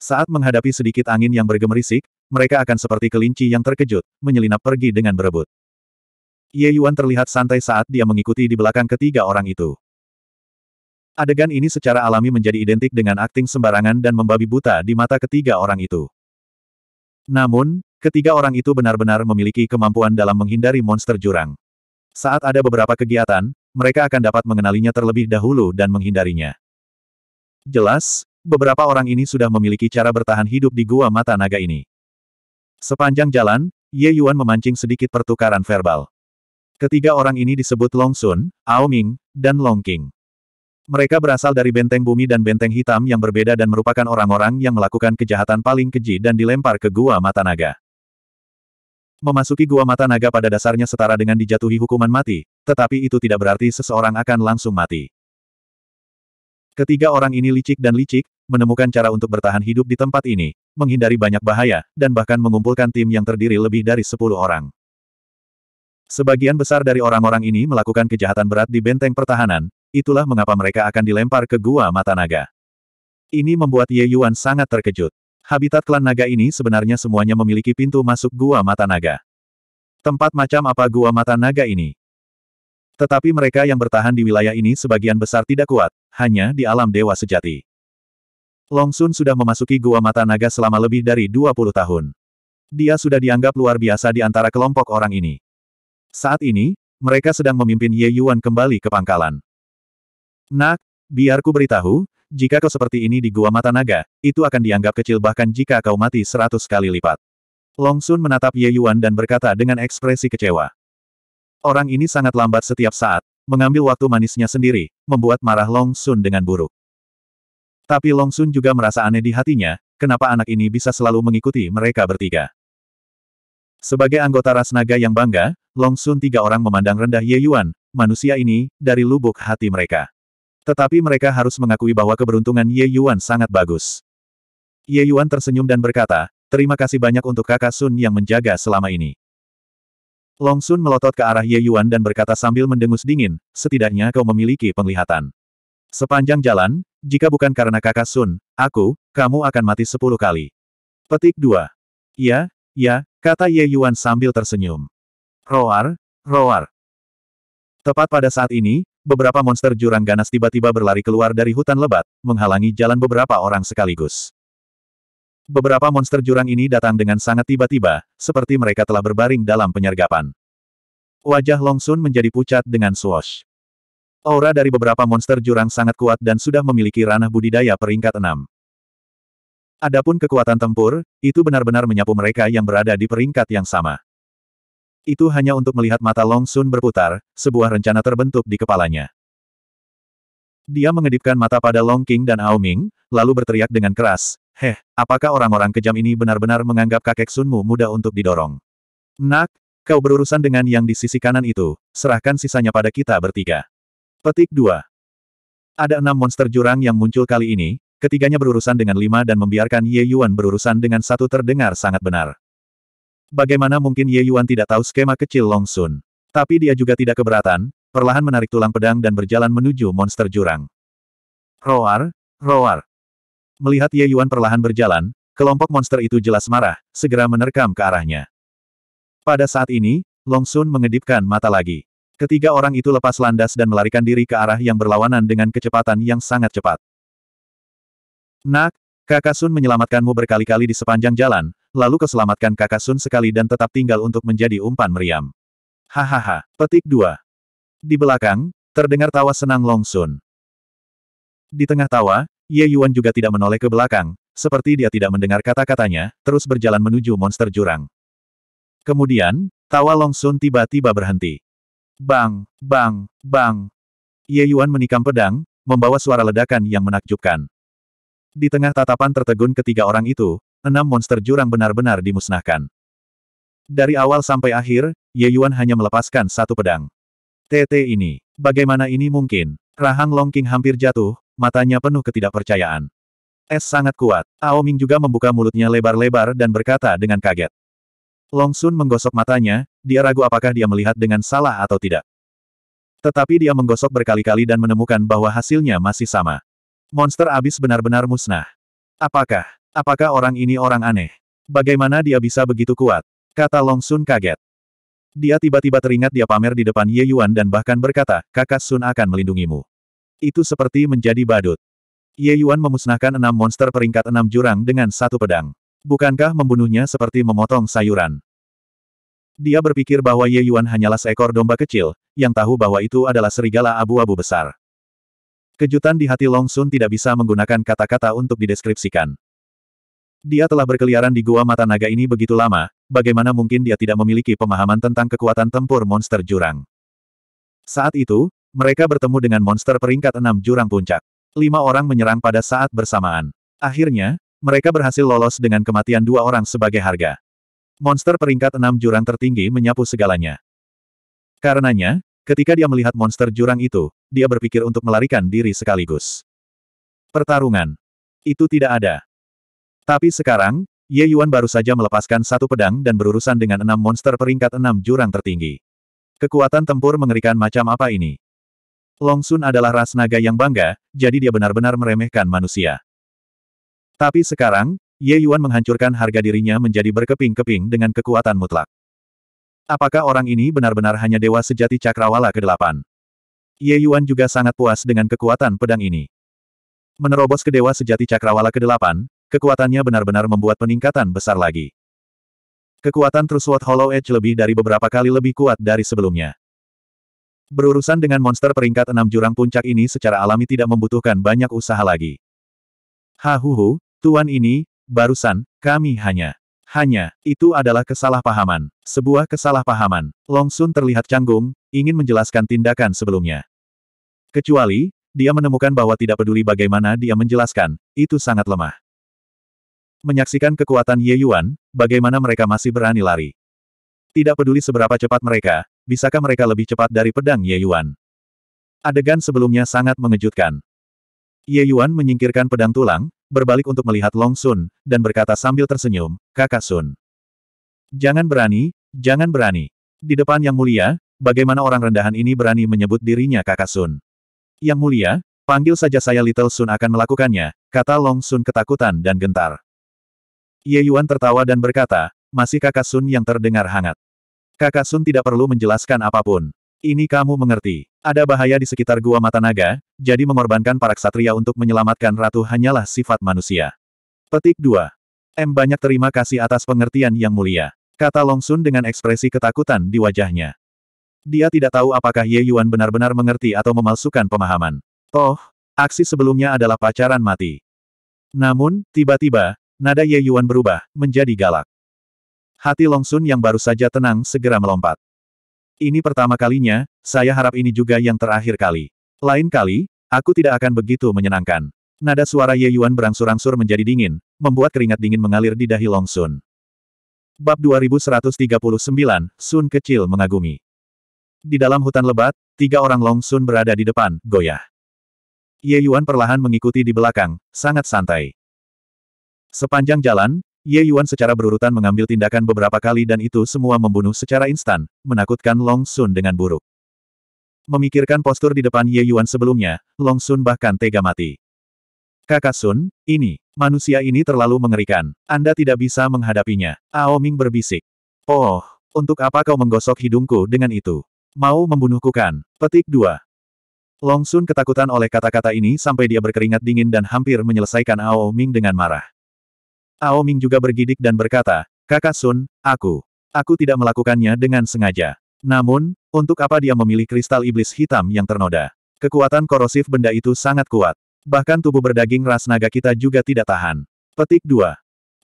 Saat menghadapi sedikit angin yang bergemerisik, mereka akan seperti kelinci yang terkejut, menyelinap pergi dengan berebut. Ye Yuan terlihat santai saat dia mengikuti di belakang ketiga orang itu. Adegan ini secara alami menjadi identik dengan akting sembarangan dan membabi buta di mata ketiga orang itu. Namun, ketiga orang itu benar-benar memiliki kemampuan dalam menghindari monster jurang. Saat ada beberapa kegiatan, mereka akan dapat mengenalinya terlebih dahulu dan menghindarinya. Jelas, beberapa orang ini sudah memiliki cara bertahan hidup di gua mata naga ini. Sepanjang jalan, Ye Yuan memancing sedikit pertukaran verbal. Ketiga orang ini disebut Long Sun, Ao Ming, dan Long King. Mereka berasal dari benteng bumi dan benteng hitam yang berbeda dan merupakan orang-orang yang melakukan kejahatan paling keji dan dilempar ke gua mata naga. Memasuki gua mata naga pada dasarnya setara dengan dijatuhi hukuman mati, tetapi itu tidak berarti seseorang akan langsung mati. Ketiga orang ini licik dan licik, menemukan cara untuk bertahan hidup di tempat ini, menghindari banyak bahaya, dan bahkan mengumpulkan tim yang terdiri lebih dari sepuluh orang. Sebagian besar dari orang-orang ini melakukan kejahatan berat di benteng pertahanan, itulah mengapa mereka akan dilempar ke Gua Mata Naga. Ini membuat Ye Yuan sangat terkejut. Habitat klan naga ini sebenarnya semuanya memiliki pintu masuk Gua Mata Naga. Tempat macam apa Gua Mata Naga ini? Tetapi mereka yang bertahan di wilayah ini sebagian besar tidak kuat, hanya di alam dewa sejati. Long Sun sudah memasuki Gua Mata Naga selama lebih dari 20 tahun. Dia sudah dianggap luar biasa di antara kelompok orang ini. Saat ini, mereka sedang memimpin Ye Yuan kembali ke pangkalan. Nak, biar ku beritahu, jika kau seperti ini di Gua Mata Naga, itu akan dianggap kecil bahkan jika kau mati seratus kali lipat. Long Sun menatap Ye Yuan dan berkata dengan ekspresi kecewa. Orang ini sangat lambat setiap saat, mengambil waktu manisnya sendiri, membuat marah Long Sun dengan buruk. Tapi Long Sun juga merasa aneh di hatinya, kenapa anak ini bisa selalu mengikuti mereka bertiga. Sebagai anggota ras naga yang bangga, Long Sun tiga orang memandang rendah Ye Yuan, manusia ini, dari lubuk hati mereka. Tetapi mereka harus mengakui bahwa keberuntungan Ye Yuan sangat bagus. Ye Yuan tersenyum dan berkata, Terima kasih banyak untuk kakak Sun yang menjaga selama ini. Long Sun melotot ke arah Ye Yuan dan berkata sambil mendengus dingin, setidaknya kau memiliki penglihatan. Sepanjang jalan, jika bukan karena kakak Sun, aku, kamu akan mati sepuluh kali. Petik 2. Ya, ya, kata Ye Yuan sambil tersenyum. Roar, roar. Tepat pada saat ini, beberapa monster jurang ganas tiba-tiba berlari keluar dari hutan lebat, menghalangi jalan beberapa orang sekaligus. Beberapa monster jurang ini datang dengan sangat tiba-tiba, seperti mereka telah berbaring dalam penyergapan. Wajah Long Sun menjadi pucat dengan swash. Aura dari beberapa monster jurang sangat kuat dan sudah memiliki ranah budidaya peringkat 6. Adapun kekuatan tempur, itu benar-benar menyapu mereka yang berada di peringkat yang sama. Itu hanya untuk melihat mata Long Sun berputar, sebuah rencana terbentuk di kepalanya. Dia mengedipkan mata pada Long King dan Ao Ming, lalu berteriak dengan keras, Heh, apakah orang-orang kejam ini benar-benar menganggap kakek Sunmu mudah untuk didorong? Nak, kau berurusan dengan yang di sisi kanan itu, serahkan sisanya pada kita bertiga. Petik 2. Ada enam monster jurang yang muncul kali ini, ketiganya berurusan dengan lima dan membiarkan Ye Yuan berurusan dengan satu terdengar sangat benar. Bagaimana mungkin Ye Yuan tidak tahu skema kecil Long Sun? Tapi dia juga tidak keberatan, perlahan menarik tulang pedang dan berjalan menuju monster jurang. Roar, roar. Melihat Ye Yuan perlahan berjalan, kelompok monster itu jelas marah, segera menerkam ke arahnya. Pada saat ini, Long Sun mengedipkan mata lagi. Ketiga orang itu lepas landas dan melarikan diri ke arah yang berlawanan dengan kecepatan yang sangat cepat. Nak, kakak Sun menyelamatkanmu berkali-kali di sepanjang jalan, lalu keselamatkan kakak Sun sekali dan tetap tinggal untuk menjadi umpan meriam. Hahaha, petik dua. Di belakang, terdengar tawa senang Long Sun. Di tengah tawa, Ye Yuan juga tidak menoleh ke belakang, seperti dia tidak mendengar kata-katanya, terus berjalan menuju monster jurang. Kemudian, tawa Long Sun tiba-tiba berhenti. Bang, bang, bang. Ye Yuan menikam pedang, membawa suara ledakan yang menakjubkan. Di tengah tatapan tertegun ketiga orang itu, enam monster jurang benar-benar dimusnahkan. Dari awal sampai akhir, Ye Yuan hanya melepaskan satu pedang. TT ini, bagaimana ini mungkin? Rahang Long Longking hampir jatuh, matanya penuh ketidakpercayaan. Es sangat kuat. Ao Ming juga membuka mulutnya lebar-lebar dan berkata dengan kaget. Long Sun menggosok matanya, dia ragu apakah dia melihat dengan salah atau tidak. Tetapi dia menggosok berkali-kali dan menemukan bahwa hasilnya masih sama. Monster abis benar-benar musnah. Apakah, apakah orang ini orang aneh? Bagaimana dia bisa begitu kuat? Kata Long Sun kaget. Dia tiba-tiba teringat dia pamer di depan Ye Yuan dan bahkan berkata, kakak Sun akan melindungimu. Itu seperti menjadi badut. Ye Yuan memusnahkan enam monster peringkat enam jurang dengan satu pedang. Bukankah membunuhnya seperti memotong sayuran? Dia berpikir bahwa Ye Yuan hanyalah seekor domba kecil, yang tahu bahwa itu adalah serigala abu-abu besar. Kejutan di hati Long Sun tidak bisa menggunakan kata-kata untuk dideskripsikan. Dia telah berkeliaran di Gua Mata Naga ini begitu lama, bagaimana mungkin dia tidak memiliki pemahaman tentang kekuatan tempur monster jurang. Saat itu, mereka bertemu dengan monster peringkat enam jurang puncak. Lima orang menyerang pada saat bersamaan. Akhirnya, mereka berhasil lolos dengan kematian dua orang sebagai harga. Monster peringkat enam jurang tertinggi menyapu segalanya. Karenanya, ketika dia melihat monster jurang itu, dia berpikir untuk melarikan diri sekaligus. Pertarungan. Itu tidak ada. Tapi sekarang, Ye Yuan baru saja melepaskan satu pedang dan berurusan dengan enam monster peringkat enam jurang tertinggi. Kekuatan tempur mengerikan macam apa ini? Long Sun adalah ras naga yang bangga, jadi dia benar-benar meremehkan manusia. Tapi sekarang, Ye Yuan menghancurkan harga dirinya menjadi berkeping-keping dengan kekuatan mutlak. Apakah orang ini benar-benar hanya dewa sejati cakrawala ke-8? Ye Yuan juga sangat puas dengan kekuatan pedang ini. Menerobos ke dewa sejati cakrawala ke-8, kekuatannya benar-benar membuat peningkatan besar lagi. Kekuatan Truswat Hollow Edge lebih dari beberapa kali lebih kuat dari sebelumnya. Berurusan dengan monster peringkat enam jurang puncak ini secara alami tidak membutuhkan banyak usaha lagi. Hahuhu, tuan ini, barusan, kami hanya. Hanya, itu adalah kesalahpahaman. Sebuah kesalahpahaman. Long Sun terlihat canggung, ingin menjelaskan tindakan sebelumnya. Kecuali, dia menemukan bahwa tidak peduli bagaimana dia menjelaskan, itu sangat lemah. Menyaksikan kekuatan Ye Yuan, bagaimana mereka masih berani lari. Tidak peduli seberapa cepat mereka, bisakah mereka lebih cepat dari pedang Ye Yuan? Adegan sebelumnya sangat mengejutkan. Ye Yuan menyingkirkan pedang tulang, berbalik untuk melihat Long Sun, dan berkata sambil tersenyum, kakak Sun. Jangan berani, jangan berani. Di depan yang mulia, bagaimana orang rendahan ini berani menyebut dirinya kakak Sun? Yang mulia, panggil saja saya Little Sun akan melakukannya, kata Long Sun ketakutan dan gentar. Ye Yuan tertawa dan berkata, masih kakak Sun yang terdengar hangat. Kakak Sun tidak perlu menjelaskan apapun. Ini kamu mengerti. Ada bahaya di sekitar gua mata naga, jadi mengorbankan para ksatria untuk menyelamatkan ratu hanyalah sifat manusia. Petik 2. M banyak terima kasih atas pengertian yang mulia. Kata Long Sun dengan ekspresi ketakutan di wajahnya. Dia tidak tahu apakah Ye Yuan benar-benar mengerti atau memalsukan pemahaman. Toh, aksi sebelumnya adalah pacaran mati. Namun, tiba-tiba, nada Ye Yuan berubah, menjadi galak. Hati Long Sun yang baru saja tenang segera melompat. Ini pertama kalinya, saya harap ini juga yang terakhir kali. Lain kali, aku tidak akan begitu menyenangkan. Nada suara Ye Yuan berangsur-angsur menjadi dingin, membuat keringat dingin mengalir di dahi Long Sun. Bab 2139, Sun Kecil Mengagumi Di dalam hutan lebat, tiga orang Long Sun berada di depan, goyah. Ye Yuan perlahan mengikuti di belakang, sangat santai. Sepanjang jalan, Ye Yuan secara berurutan mengambil tindakan beberapa kali dan itu semua membunuh secara instan, menakutkan Long Sun dengan buruk. Memikirkan postur di depan Ye Yuan sebelumnya, Long Sun bahkan tega mati. Kakak Sun, ini, manusia ini terlalu mengerikan. Anda tidak bisa menghadapinya. Ao Ming berbisik. Oh, untuk apa kau menggosok hidungku dengan itu? Mau membunuhku kan? Petik 2. Long Sun ketakutan oleh kata-kata ini sampai dia berkeringat dingin dan hampir menyelesaikan Ao Ming dengan marah. Ao Ming juga bergidik dan berkata, Kakak Sun, aku. Aku tidak melakukannya dengan sengaja. Namun, untuk apa dia memilih kristal iblis hitam yang ternoda? Kekuatan korosif benda itu sangat kuat. Bahkan tubuh berdaging ras naga kita juga tidak tahan. Petik 2.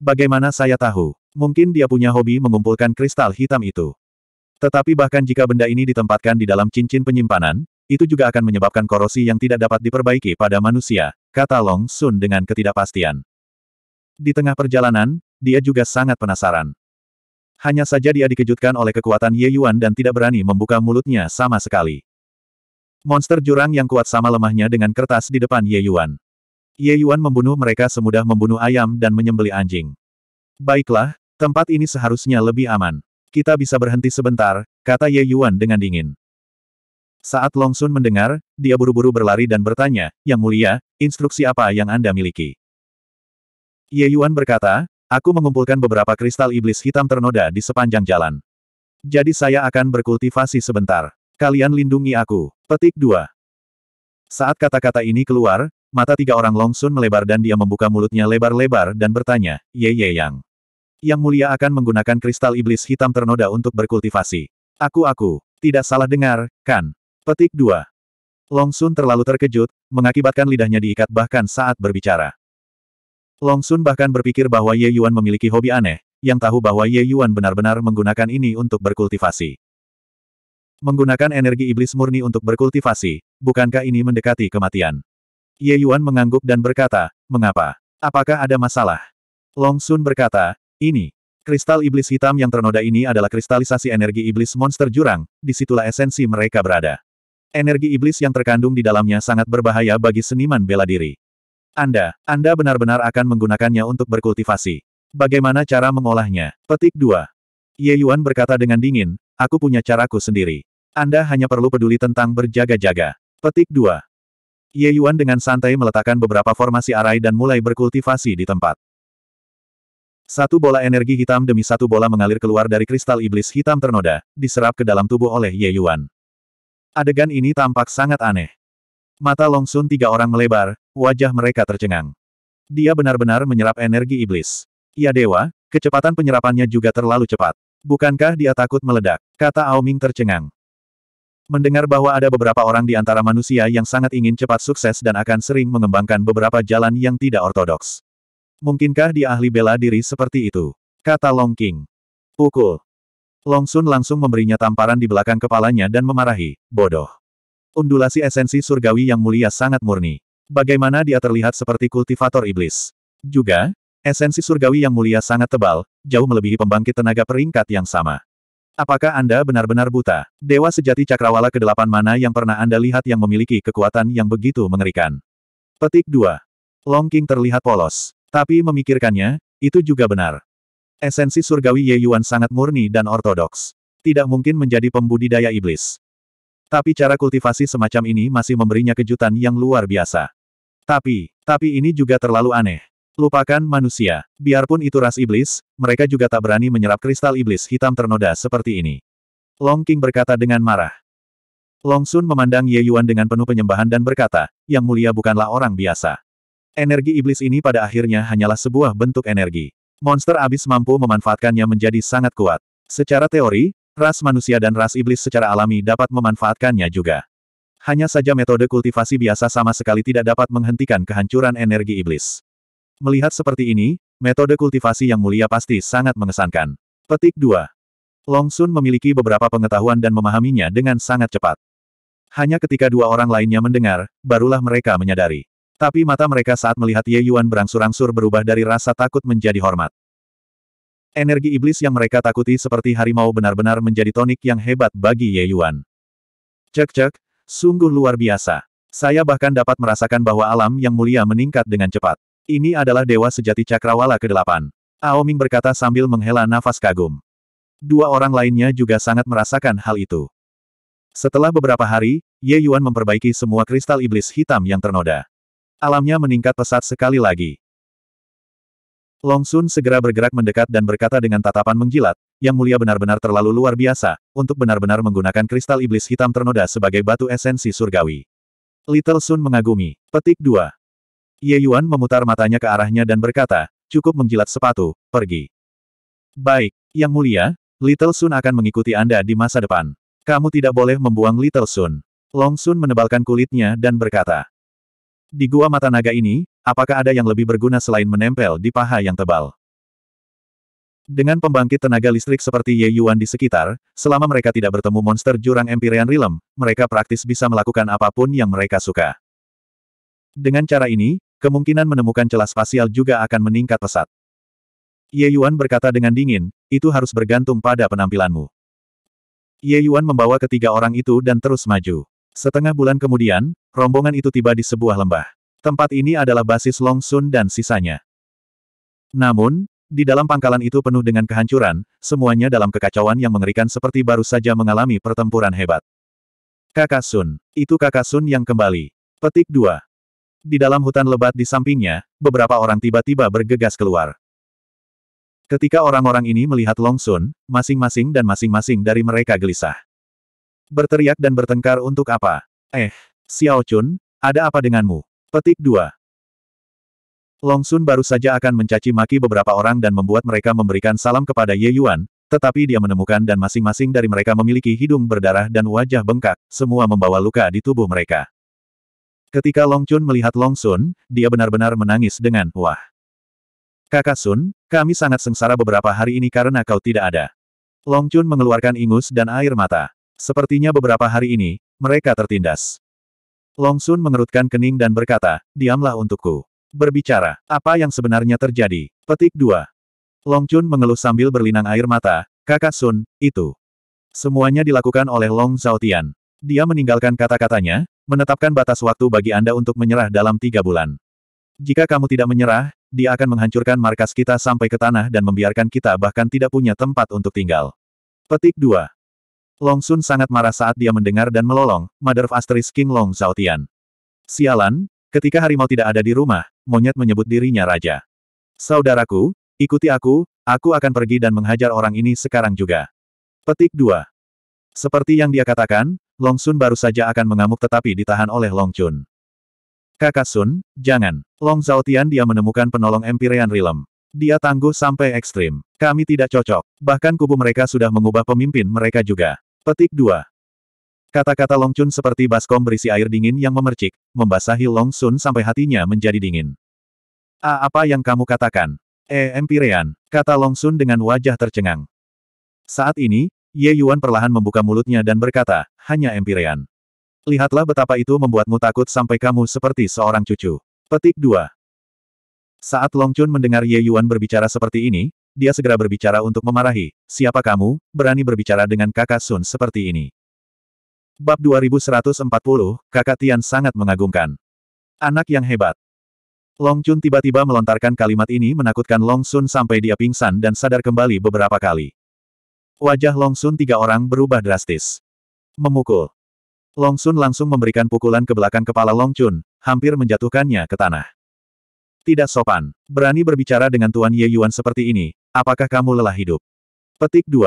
Bagaimana saya tahu? Mungkin dia punya hobi mengumpulkan kristal hitam itu. Tetapi bahkan jika benda ini ditempatkan di dalam cincin penyimpanan, itu juga akan menyebabkan korosi yang tidak dapat diperbaiki pada manusia, kata Long Sun dengan ketidakpastian. Di tengah perjalanan, dia juga sangat penasaran. Hanya saja dia dikejutkan oleh kekuatan Ye Yuan dan tidak berani membuka mulutnya sama sekali. Monster jurang yang kuat sama lemahnya dengan kertas di depan Ye Yuan. Ye Yuan membunuh mereka semudah membunuh ayam dan menyembeli anjing. Baiklah, tempat ini seharusnya lebih aman. Kita bisa berhenti sebentar, kata Ye Yuan dengan dingin. Saat Long Sun mendengar, dia buru-buru berlari dan bertanya, Yang mulia, instruksi apa yang Anda miliki? Ye Yuan berkata, aku mengumpulkan beberapa kristal iblis hitam ternoda di sepanjang jalan. Jadi saya akan berkultivasi sebentar. Kalian lindungi aku. Petik 2. Saat kata-kata ini keluar, mata tiga orang Longsun melebar dan dia membuka mulutnya lebar-lebar dan bertanya, Ye Ye Yang. Yang mulia akan menggunakan kristal iblis hitam ternoda untuk berkultivasi. Aku-aku. Tidak salah dengar, kan? Petik 2. Long Sun terlalu terkejut, mengakibatkan lidahnya diikat bahkan saat berbicara. Long Sun bahkan berpikir bahwa Ye Yuan memiliki hobi aneh, yang tahu bahwa Ye Yuan benar-benar menggunakan ini untuk berkultivasi. Menggunakan energi iblis murni untuk berkultivasi, bukankah ini mendekati kematian? Ye Yuan mengangguk dan berkata, mengapa? Apakah ada masalah? Long Sun berkata, ini. Kristal iblis hitam yang ternoda ini adalah kristalisasi energi iblis monster jurang, disitulah esensi mereka berada. Energi iblis yang terkandung di dalamnya sangat berbahaya bagi seniman bela diri. Anda, Anda benar-benar akan menggunakannya untuk berkultivasi. Bagaimana cara mengolahnya? Petik 2. Ye Yuan berkata dengan dingin, aku punya caraku sendiri. Anda hanya perlu peduli tentang berjaga-jaga. Petik 2. Ye Yuan dengan santai meletakkan beberapa formasi arai dan mulai berkultivasi di tempat. Satu bola energi hitam demi satu bola mengalir keluar dari kristal iblis hitam ternoda, diserap ke dalam tubuh oleh Ye Yuan. Adegan ini tampak sangat aneh. Mata Long Sun tiga orang melebar, wajah mereka tercengang. Dia benar-benar menyerap energi iblis. Ya dewa, kecepatan penyerapannya juga terlalu cepat. Bukankah dia takut meledak? Kata Ao Ming tercengang. Mendengar bahwa ada beberapa orang di antara manusia yang sangat ingin cepat sukses dan akan sering mengembangkan beberapa jalan yang tidak ortodoks. Mungkinkah dia ahli bela diri seperti itu? Kata Long King. Pukul. Long Sun langsung memberinya tamparan di belakang kepalanya dan memarahi, bodoh. Undulasi esensi surgawi yang mulia sangat murni. Bagaimana dia terlihat seperti kultivator iblis. Juga, esensi surgawi yang mulia sangat tebal, jauh melebihi pembangkit tenaga peringkat yang sama. Apakah Anda benar-benar buta? Dewa sejati cakrawala ke kedelapan mana yang pernah Anda lihat yang memiliki kekuatan yang begitu mengerikan? Petik 2. Long King terlihat polos. Tapi memikirkannya, itu juga benar. Esensi surgawi Ye Yuan sangat murni dan ortodoks. Tidak mungkin menjadi pembudidaya iblis. Tapi cara kultivasi semacam ini masih memberinya kejutan yang luar biasa. Tapi, tapi ini juga terlalu aneh. Lupakan manusia. Biarpun itu ras iblis, mereka juga tak berani menyerap kristal iblis hitam ternoda seperti ini. Long King berkata dengan marah. Long Sun memandang Ye Yuan dengan penuh penyembahan dan berkata, yang mulia bukanlah orang biasa. Energi iblis ini pada akhirnya hanyalah sebuah bentuk energi. Monster abis mampu memanfaatkannya menjadi sangat kuat. Secara teori, ras manusia dan ras iblis secara alami dapat memanfaatkannya juga. Hanya saja metode kultivasi biasa sama sekali tidak dapat menghentikan kehancuran energi iblis. Melihat seperti ini, metode kultivasi yang mulia pasti sangat mengesankan. Petik 2. Long Sun memiliki beberapa pengetahuan dan memahaminya dengan sangat cepat. Hanya ketika dua orang lainnya mendengar, barulah mereka menyadari. Tapi mata mereka saat melihat Ye Yuan berangsur-angsur berubah dari rasa takut menjadi hormat. Energi iblis yang mereka takuti seperti harimau benar-benar menjadi tonik yang hebat bagi Ye Yuan. Cek-cek, Sungguh luar biasa. Saya bahkan dapat merasakan bahwa alam yang mulia meningkat dengan cepat. Ini adalah dewa sejati cakrawala ke-8. Ming berkata sambil menghela nafas kagum. Dua orang lainnya juga sangat merasakan hal itu. Setelah beberapa hari, Ye Yuan memperbaiki semua kristal iblis hitam yang ternoda. Alamnya meningkat pesat sekali lagi. Long Sun segera bergerak mendekat dan berkata dengan tatapan menggilat, yang mulia benar-benar terlalu luar biasa, untuk benar-benar menggunakan kristal iblis hitam ternoda sebagai batu esensi surgawi. Little Sun mengagumi. Petik 2. Ye Yuan memutar matanya ke arahnya dan berkata, cukup menggilat sepatu, pergi. Baik, Yang Mulia, Little Sun akan mengikuti Anda di masa depan. Kamu tidak boleh membuang Little Sun. Long Sun menebalkan kulitnya dan berkata, di gua mata naga ini, Apakah ada yang lebih berguna selain menempel di paha yang tebal? Dengan pembangkit tenaga listrik seperti Ye Yuan di sekitar, selama mereka tidak bertemu monster jurang Empyrean Realm, mereka praktis bisa melakukan apapun yang mereka suka. Dengan cara ini, kemungkinan menemukan celah spasial juga akan meningkat pesat. Ye Yuan berkata dengan dingin, itu harus bergantung pada penampilanmu. Ye Yuan membawa ketiga orang itu dan terus maju. Setengah bulan kemudian, rombongan itu tiba di sebuah lembah. Tempat ini adalah basis Long Sun dan sisanya. Namun, di dalam pangkalan itu penuh dengan kehancuran, semuanya dalam kekacauan yang mengerikan seperti baru saja mengalami pertempuran hebat. Kakak Sun. Itu kakak Sun yang kembali. Petik 2. Di dalam hutan lebat di sampingnya, beberapa orang tiba-tiba bergegas keluar. Ketika orang-orang ini melihat Long Sun, masing-masing dan masing-masing dari mereka gelisah. Berteriak dan bertengkar untuk apa? Eh, Xiao Chun, ada apa denganmu? Petik 2. Long Sun baru saja akan mencaci maki beberapa orang dan membuat mereka memberikan salam kepada Ye Yuan, tetapi dia menemukan dan masing-masing dari mereka memiliki hidung berdarah dan wajah bengkak, semua membawa luka di tubuh mereka. Ketika Long Chun melihat Long Sun, dia benar-benar menangis dengan, wah. Kakak Sun, kami sangat sengsara beberapa hari ini karena kau tidak ada. Long Chun mengeluarkan ingus dan air mata. Sepertinya beberapa hari ini, mereka tertindas. Long Sun mengerutkan kening dan berkata, diamlah untukku. Berbicara, apa yang sebenarnya terjadi? Petik 2. Long Chun mengeluh sambil berlinang air mata, kakak Sun, itu. Semuanya dilakukan oleh Long Zhaotian. Dia meninggalkan kata-katanya, menetapkan batas waktu bagi Anda untuk menyerah dalam tiga bulan. Jika kamu tidak menyerah, dia akan menghancurkan markas kita sampai ke tanah dan membiarkan kita bahkan tidak punya tempat untuk tinggal. Petik 2. Long Sun sangat marah saat dia mendengar dan melolong, Mother of Asterisk King Long Zhaotian. Sialan, ketika harimau tidak ada di rumah, monyet menyebut dirinya raja. Saudaraku, ikuti aku, aku akan pergi dan menghajar orang ini sekarang juga. Petik 2. Seperti yang dia katakan, Long Sun baru saja akan mengamuk tetapi ditahan oleh Long Chun. Kakak Sun, jangan. Long Zhaotian dia menemukan penolong Empyrean Realm. Dia tangguh sampai ekstrim. Kami tidak cocok. Bahkan kubu mereka sudah mengubah pemimpin mereka juga. Petik 2. Kata-kata Long Chun seperti baskom berisi air dingin yang memercik, membasahi Long Sun sampai hatinya menjadi dingin. A ah, apa yang kamu katakan? E eh, Empirean? kata Long Sun dengan wajah tercengang. Saat ini, Ye Yuan perlahan membuka mulutnya dan berkata, hanya Empirean. Lihatlah betapa itu membuatmu takut sampai kamu seperti seorang cucu. Petik 2. Saat Long Chun mendengar Ye Yuan berbicara seperti ini, dia segera berbicara untuk memarahi, siapa kamu, berani berbicara dengan kakak Sun seperti ini. Bab 2140, kakak Tian sangat mengagumkan. Anak yang hebat. Long Chun tiba-tiba melontarkan kalimat ini menakutkan Long Sun sampai dia pingsan dan sadar kembali beberapa kali. Wajah Long Sun tiga orang berubah drastis. Memukul. Long Sun langsung memberikan pukulan ke belakang kepala Long Chun, hampir menjatuhkannya ke tanah. Tidak sopan. Berani berbicara dengan Tuan Ye Yuan seperti ini, Apakah kamu lelah hidup? Petik 2.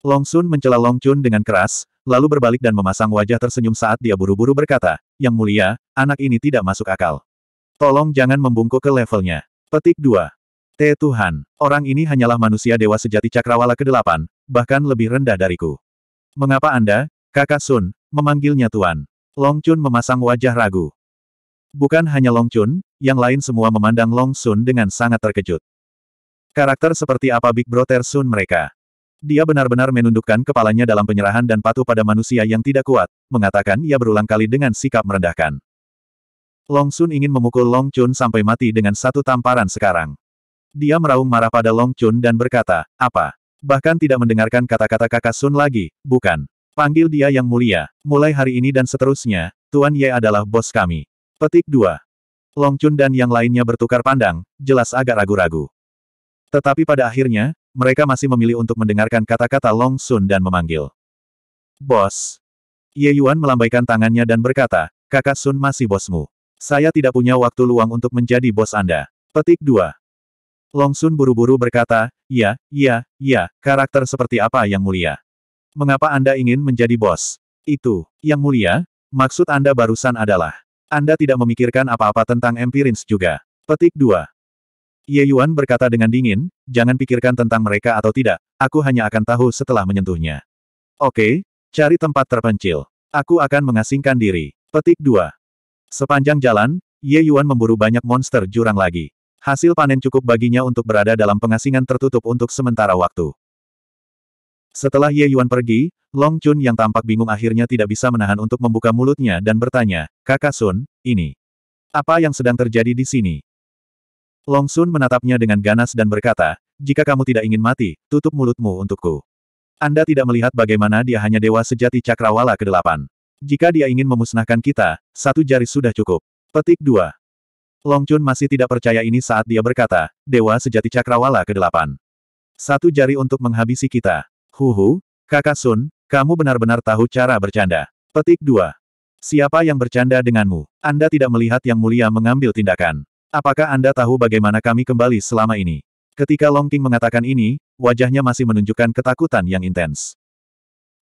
Long Sun mencela Long Chun dengan keras, lalu berbalik dan memasang wajah tersenyum saat dia buru-buru berkata, Yang mulia, anak ini tidak masuk akal. Tolong jangan membungkuk ke levelnya. Petik 2. Te Tuhan, orang ini hanyalah manusia dewa sejati cakrawala ke-8, bahkan lebih rendah dariku. Mengapa Anda, kakak Sun, memanggilnya Tuan? Long Chun memasang wajah ragu. Bukan hanya Long Chun, yang lain semua memandang Long Sun dengan sangat terkejut. Karakter seperti apa Big Brother Sun mereka? Dia benar-benar menundukkan kepalanya dalam penyerahan dan patuh pada manusia yang tidak kuat, mengatakan ia berulang kali dengan sikap merendahkan. Long Sun ingin memukul Long Chun sampai mati dengan satu tamparan sekarang. Dia meraung marah pada Long Chun dan berkata, apa? Bahkan tidak mendengarkan kata-kata kakak Sun lagi, bukan? Panggil dia yang mulia, mulai hari ini dan seterusnya, Tuan Ye adalah bos kami. Petik 2. Long Chun dan yang lainnya bertukar pandang, jelas agak ragu-ragu. Tetapi pada akhirnya, mereka masih memilih untuk mendengarkan kata-kata Long Sun dan memanggil. Bos. Ye Yuan melambaikan tangannya dan berkata, kakak Sun masih bosmu. Saya tidak punya waktu luang untuk menjadi bos Anda. Petik 2. Long Sun buru-buru berkata, ya, ya, ya, karakter seperti apa yang mulia? Mengapa Anda ingin menjadi bos? Itu, yang mulia, maksud Anda barusan adalah, Anda tidak memikirkan apa-apa tentang empirins juga. Petik 2. Ye Yuan berkata dengan dingin, jangan pikirkan tentang mereka atau tidak, aku hanya akan tahu setelah menyentuhnya. Oke, cari tempat terpencil. Aku akan mengasingkan diri. Petik 2. Sepanjang jalan, Ye Yuan memburu banyak monster jurang lagi. Hasil panen cukup baginya untuk berada dalam pengasingan tertutup untuk sementara waktu. Setelah Ye Yuan pergi, Long Chun yang tampak bingung akhirnya tidak bisa menahan untuk membuka mulutnya dan bertanya, Kakak Sun, ini. Apa yang sedang terjadi di sini? Long Sun menatapnya dengan ganas dan berkata, jika kamu tidak ingin mati, tutup mulutmu untukku. Anda tidak melihat bagaimana dia hanya dewa sejati cakrawala ke-8. Jika dia ingin memusnahkan kita, satu jari sudah cukup. Petik 2. Long Chun masih tidak percaya ini saat dia berkata, dewa sejati cakrawala ke-8. Satu jari untuk menghabisi kita. Huhu, kakak Sun, kamu benar-benar tahu cara bercanda. Petik 2. Siapa yang bercanda denganmu? Anda tidak melihat yang mulia mengambil tindakan. Apakah Anda tahu bagaimana kami kembali selama ini? Ketika Long King mengatakan ini, wajahnya masih menunjukkan ketakutan yang intens.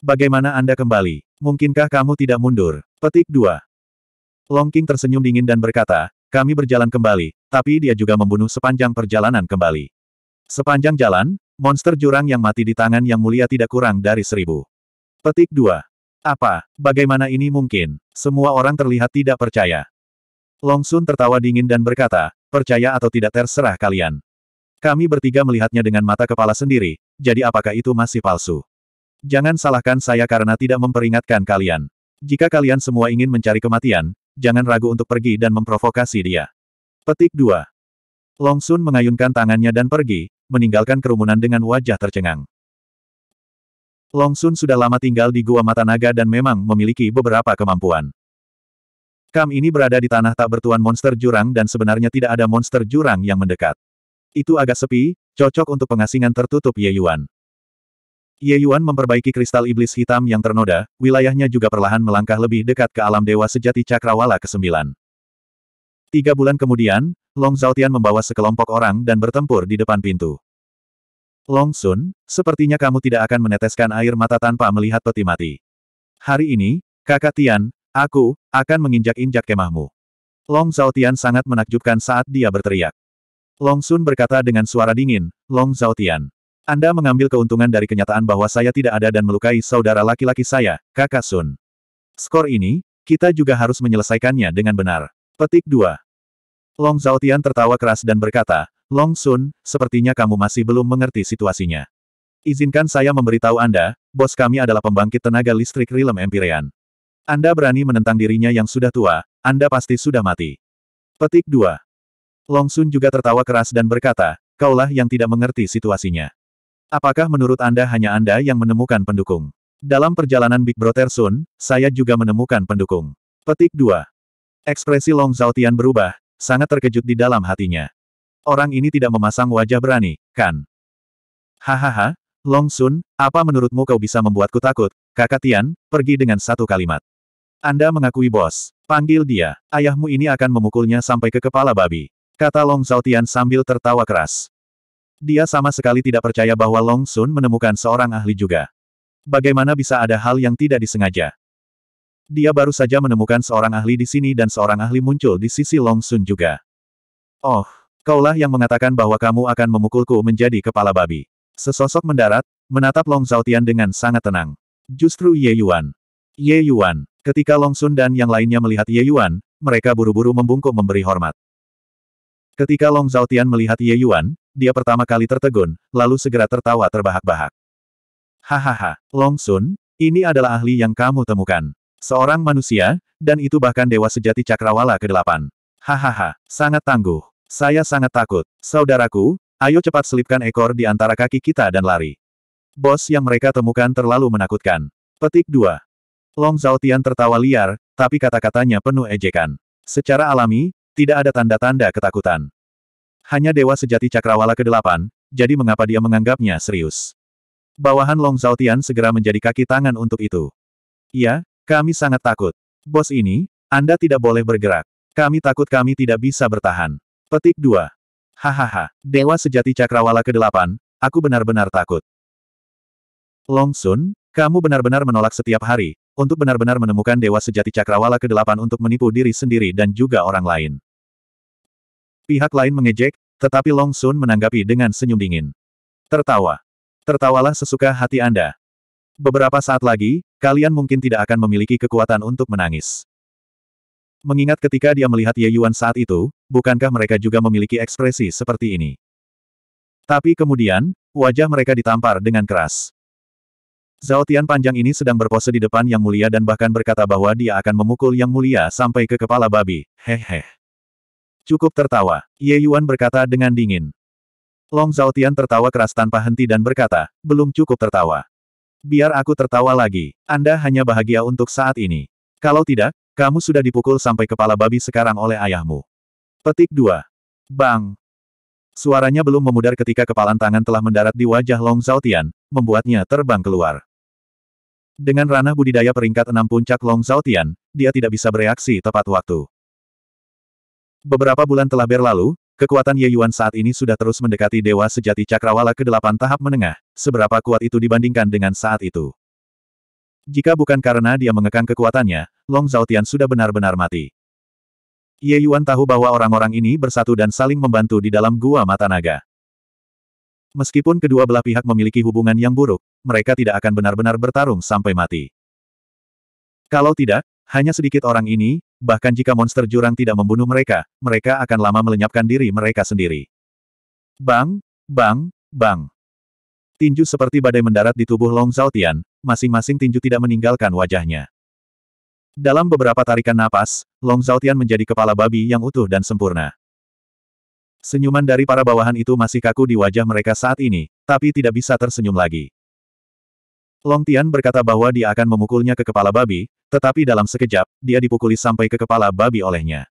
Bagaimana Anda kembali? Mungkinkah kamu tidak mundur? Petik 2. Long King tersenyum dingin dan berkata, kami berjalan kembali, tapi dia juga membunuh sepanjang perjalanan kembali. Sepanjang jalan, monster jurang yang mati di tangan yang mulia tidak kurang dari seribu. Petik 2. Apa, bagaimana ini mungkin? Semua orang terlihat tidak percaya. Long Sun tertawa dingin dan berkata, percaya atau tidak terserah kalian. Kami bertiga melihatnya dengan mata kepala sendiri, jadi apakah itu masih palsu? Jangan salahkan saya karena tidak memperingatkan kalian. Jika kalian semua ingin mencari kematian, jangan ragu untuk pergi dan memprovokasi dia. Petik 2. Long Sun mengayunkan tangannya dan pergi, meninggalkan kerumunan dengan wajah tercengang. Long Sun sudah lama tinggal di Gua Mata Naga dan memang memiliki beberapa kemampuan. Kam ini berada di tanah tak bertuan monster jurang dan sebenarnya tidak ada monster jurang yang mendekat. Itu agak sepi, cocok untuk pengasingan tertutup Ye Yuan. Ye Yuan memperbaiki kristal iblis hitam yang ternoda, wilayahnya juga perlahan melangkah lebih dekat ke alam dewa sejati Cakrawala ke-9. Tiga bulan kemudian, Long Zhaotian membawa sekelompok orang dan bertempur di depan pintu. Long Sun, sepertinya kamu tidak akan meneteskan air mata tanpa melihat peti mati. Hari ini, kakak Tian, Aku, akan menginjak-injak kemahmu. Long Zhaotian sangat menakjubkan saat dia berteriak. Long Sun berkata dengan suara dingin, Long Zhaotian. Anda mengambil keuntungan dari kenyataan bahwa saya tidak ada dan melukai saudara laki-laki saya, kakak Sun. Skor ini, kita juga harus menyelesaikannya dengan benar. Petik 2. Long Zhaotian tertawa keras dan berkata, Long Sun, sepertinya kamu masih belum mengerti situasinya. Izinkan saya memberitahu Anda, bos kami adalah pembangkit tenaga listrik Rilem Empirean. Anda berani menentang dirinya yang sudah tua, Anda pasti sudah mati. Petik 2. Long Sun juga tertawa keras dan berkata, kaulah yang tidak mengerti situasinya. Apakah menurut Anda hanya Anda yang menemukan pendukung? Dalam perjalanan Big Brother Sun, saya juga menemukan pendukung. Petik 2. Ekspresi Long Zautian berubah, sangat terkejut di dalam hatinya. Orang ini tidak memasang wajah berani, kan? Hahaha, Long Sun, apa menurutmu kau bisa membuatku takut? Kakak Tian, pergi dengan satu kalimat. Anda mengakui bos. Panggil dia. Ayahmu ini akan memukulnya sampai ke kepala babi. Kata Long Zhaotian sambil tertawa keras. Dia sama sekali tidak percaya bahwa Long Sun menemukan seorang ahli juga. Bagaimana bisa ada hal yang tidak disengaja? Dia baru saja menemukan seorang ahli di sini dan seorang ahli muncul di sisi Long Sun juga. Oh, kaulah yang mengatakan bahwa kamu akan memukulku menjadi kepala babi. Sesosok mendarat, menatap Long Zhaotian dengan sangat tenang. Justru Ye Yuan. Ye Yuan, Ketika Long Sun dan yang lainnya melihat Ye Yuan, mereka buru-buru membungkuk memberi hormat. Ketika Long Zhaotian melihat Ye Yuan, dia pertama kali tertegun, lalu segera tertawa terbahak-bahak. Hahaha, Long Sun, ini adalah ahli yang kamu temukan. Seorang manusia, dan itu bahkan dewa sejati cakrawala ke-8. Hahaha, sangat tangguh. Saya sangat takut. Saudaraku, ayo cepat selipkan ekor di antara kaki kita dan lari. Bos yang mereka temukan terlalu menakutkan. Petik 2. Long Zhaotian tertawa liar, tapi kata-katanya penuh ejekan. Secara alami, tidak ada tanda-tanda ketakutan. Hanya Dewa Sejati Cakrawala ke-8, jadi mengapa dia menganggapnya serius? Bawahan Long Zhaotian segera menjadi kaki tangan untuk itu. Ya, kami sangat takut. Bos ini, Anda tidak boleh bergerak. Kami takut kami tidak bisa bertahan. Petik 2. Hahaha, Dewa Sejati Cakrawala ke-8, aku benar-benar takut. Long Sun, kamu benar-benar menolak setiap hari, untuk benar-benar menemukan Dewa Sejati Cakrawala ke-8 untuk menipu diri sendiri dan juga orang lain. Pihak lain mengejek, tetapi Long Sun menanggapi dengan senyum dingin. Tertawa. Tertawalah sesuka hati Anda. Beberapa saat lagi, kalian mungkin tidak akan memiliki kekuatan untuk menangis. Mengingat ketika dia melihat Ye Yuan saat itu, bukankah mereka juga memiliki ekspresi seperti ini? Tapi kemudian, wajah mereka ditampar dengan keras. Zhao Tian panjang ini sedang berpose di depan Yang Mulia dan bahkan berkata bahwa dia akan memukul Yang Mulia sampai ke kepala babi. Hehe. Cukup tertawa. Ye Yuan berkata dengan dingin. Long Zhao Tian tertawa keras tanpa henti dan berkata, belum cukup tertawa. Biar aku tertawa lagi. Anda hanya bahagia untuk saat ini. Kalau tidak, kamu sudah dipukul sampai kepala babi sekarang oleh ayahmu. Petik 2. Bang. Suaranya belum memudar ketika kepalan tangan telah mendarat di wajah Long Tian, membuatnya terbang keluar. Dengan ranah budidaya peringkat enam puncak Long Zhaotian, dia tidak bisa bereaksi tepat waktu. Beberapa bulan telah berlalu, kekuatan Ye Yuan saat ini sudah terus mendekati Dewa Sejati Cakrawala ke-8 tahap menengah, seberapa kuat itu dibandingkan dengan saat itu. Jika bukan karena dia mengekang kekuatannya, Long Zhaotian sudah benar-benar mati. Ye Yuan tahu bahwa orang-orang ini bersatu dan saling membantu di dalam gua mata naga. Meskipun kedua belah pihak memiliki hubungan yang buruk, mereka tidak akan benar-benar bertarung sampai mati. Kalau tidak, hanya sedikit orang ini, bahkan jika monster jurang tidak membunuh mereka, mereka akan lama melenyapkan diri mereka sendiri. Bang, bang, bang. Tinju seperti badai mendarat di tubuh Long Zhaotian, masing-masing tinju tidak meninggalkan wajahnya. Dalam beberapa tarikan napas, Long Zhaotian menjadi kepala babi yang utuh dan sempurna. Senyuman dari para bawahan itu masih kaku di wajah mereka saat ini, tapi tidak bisa tersenyum lagi. Long Tian berkata bahwa dia akan memukulnya ke kepala babi, tetapi dalam sekejap, dia dipukuli sampai ke kepala babi olehnya.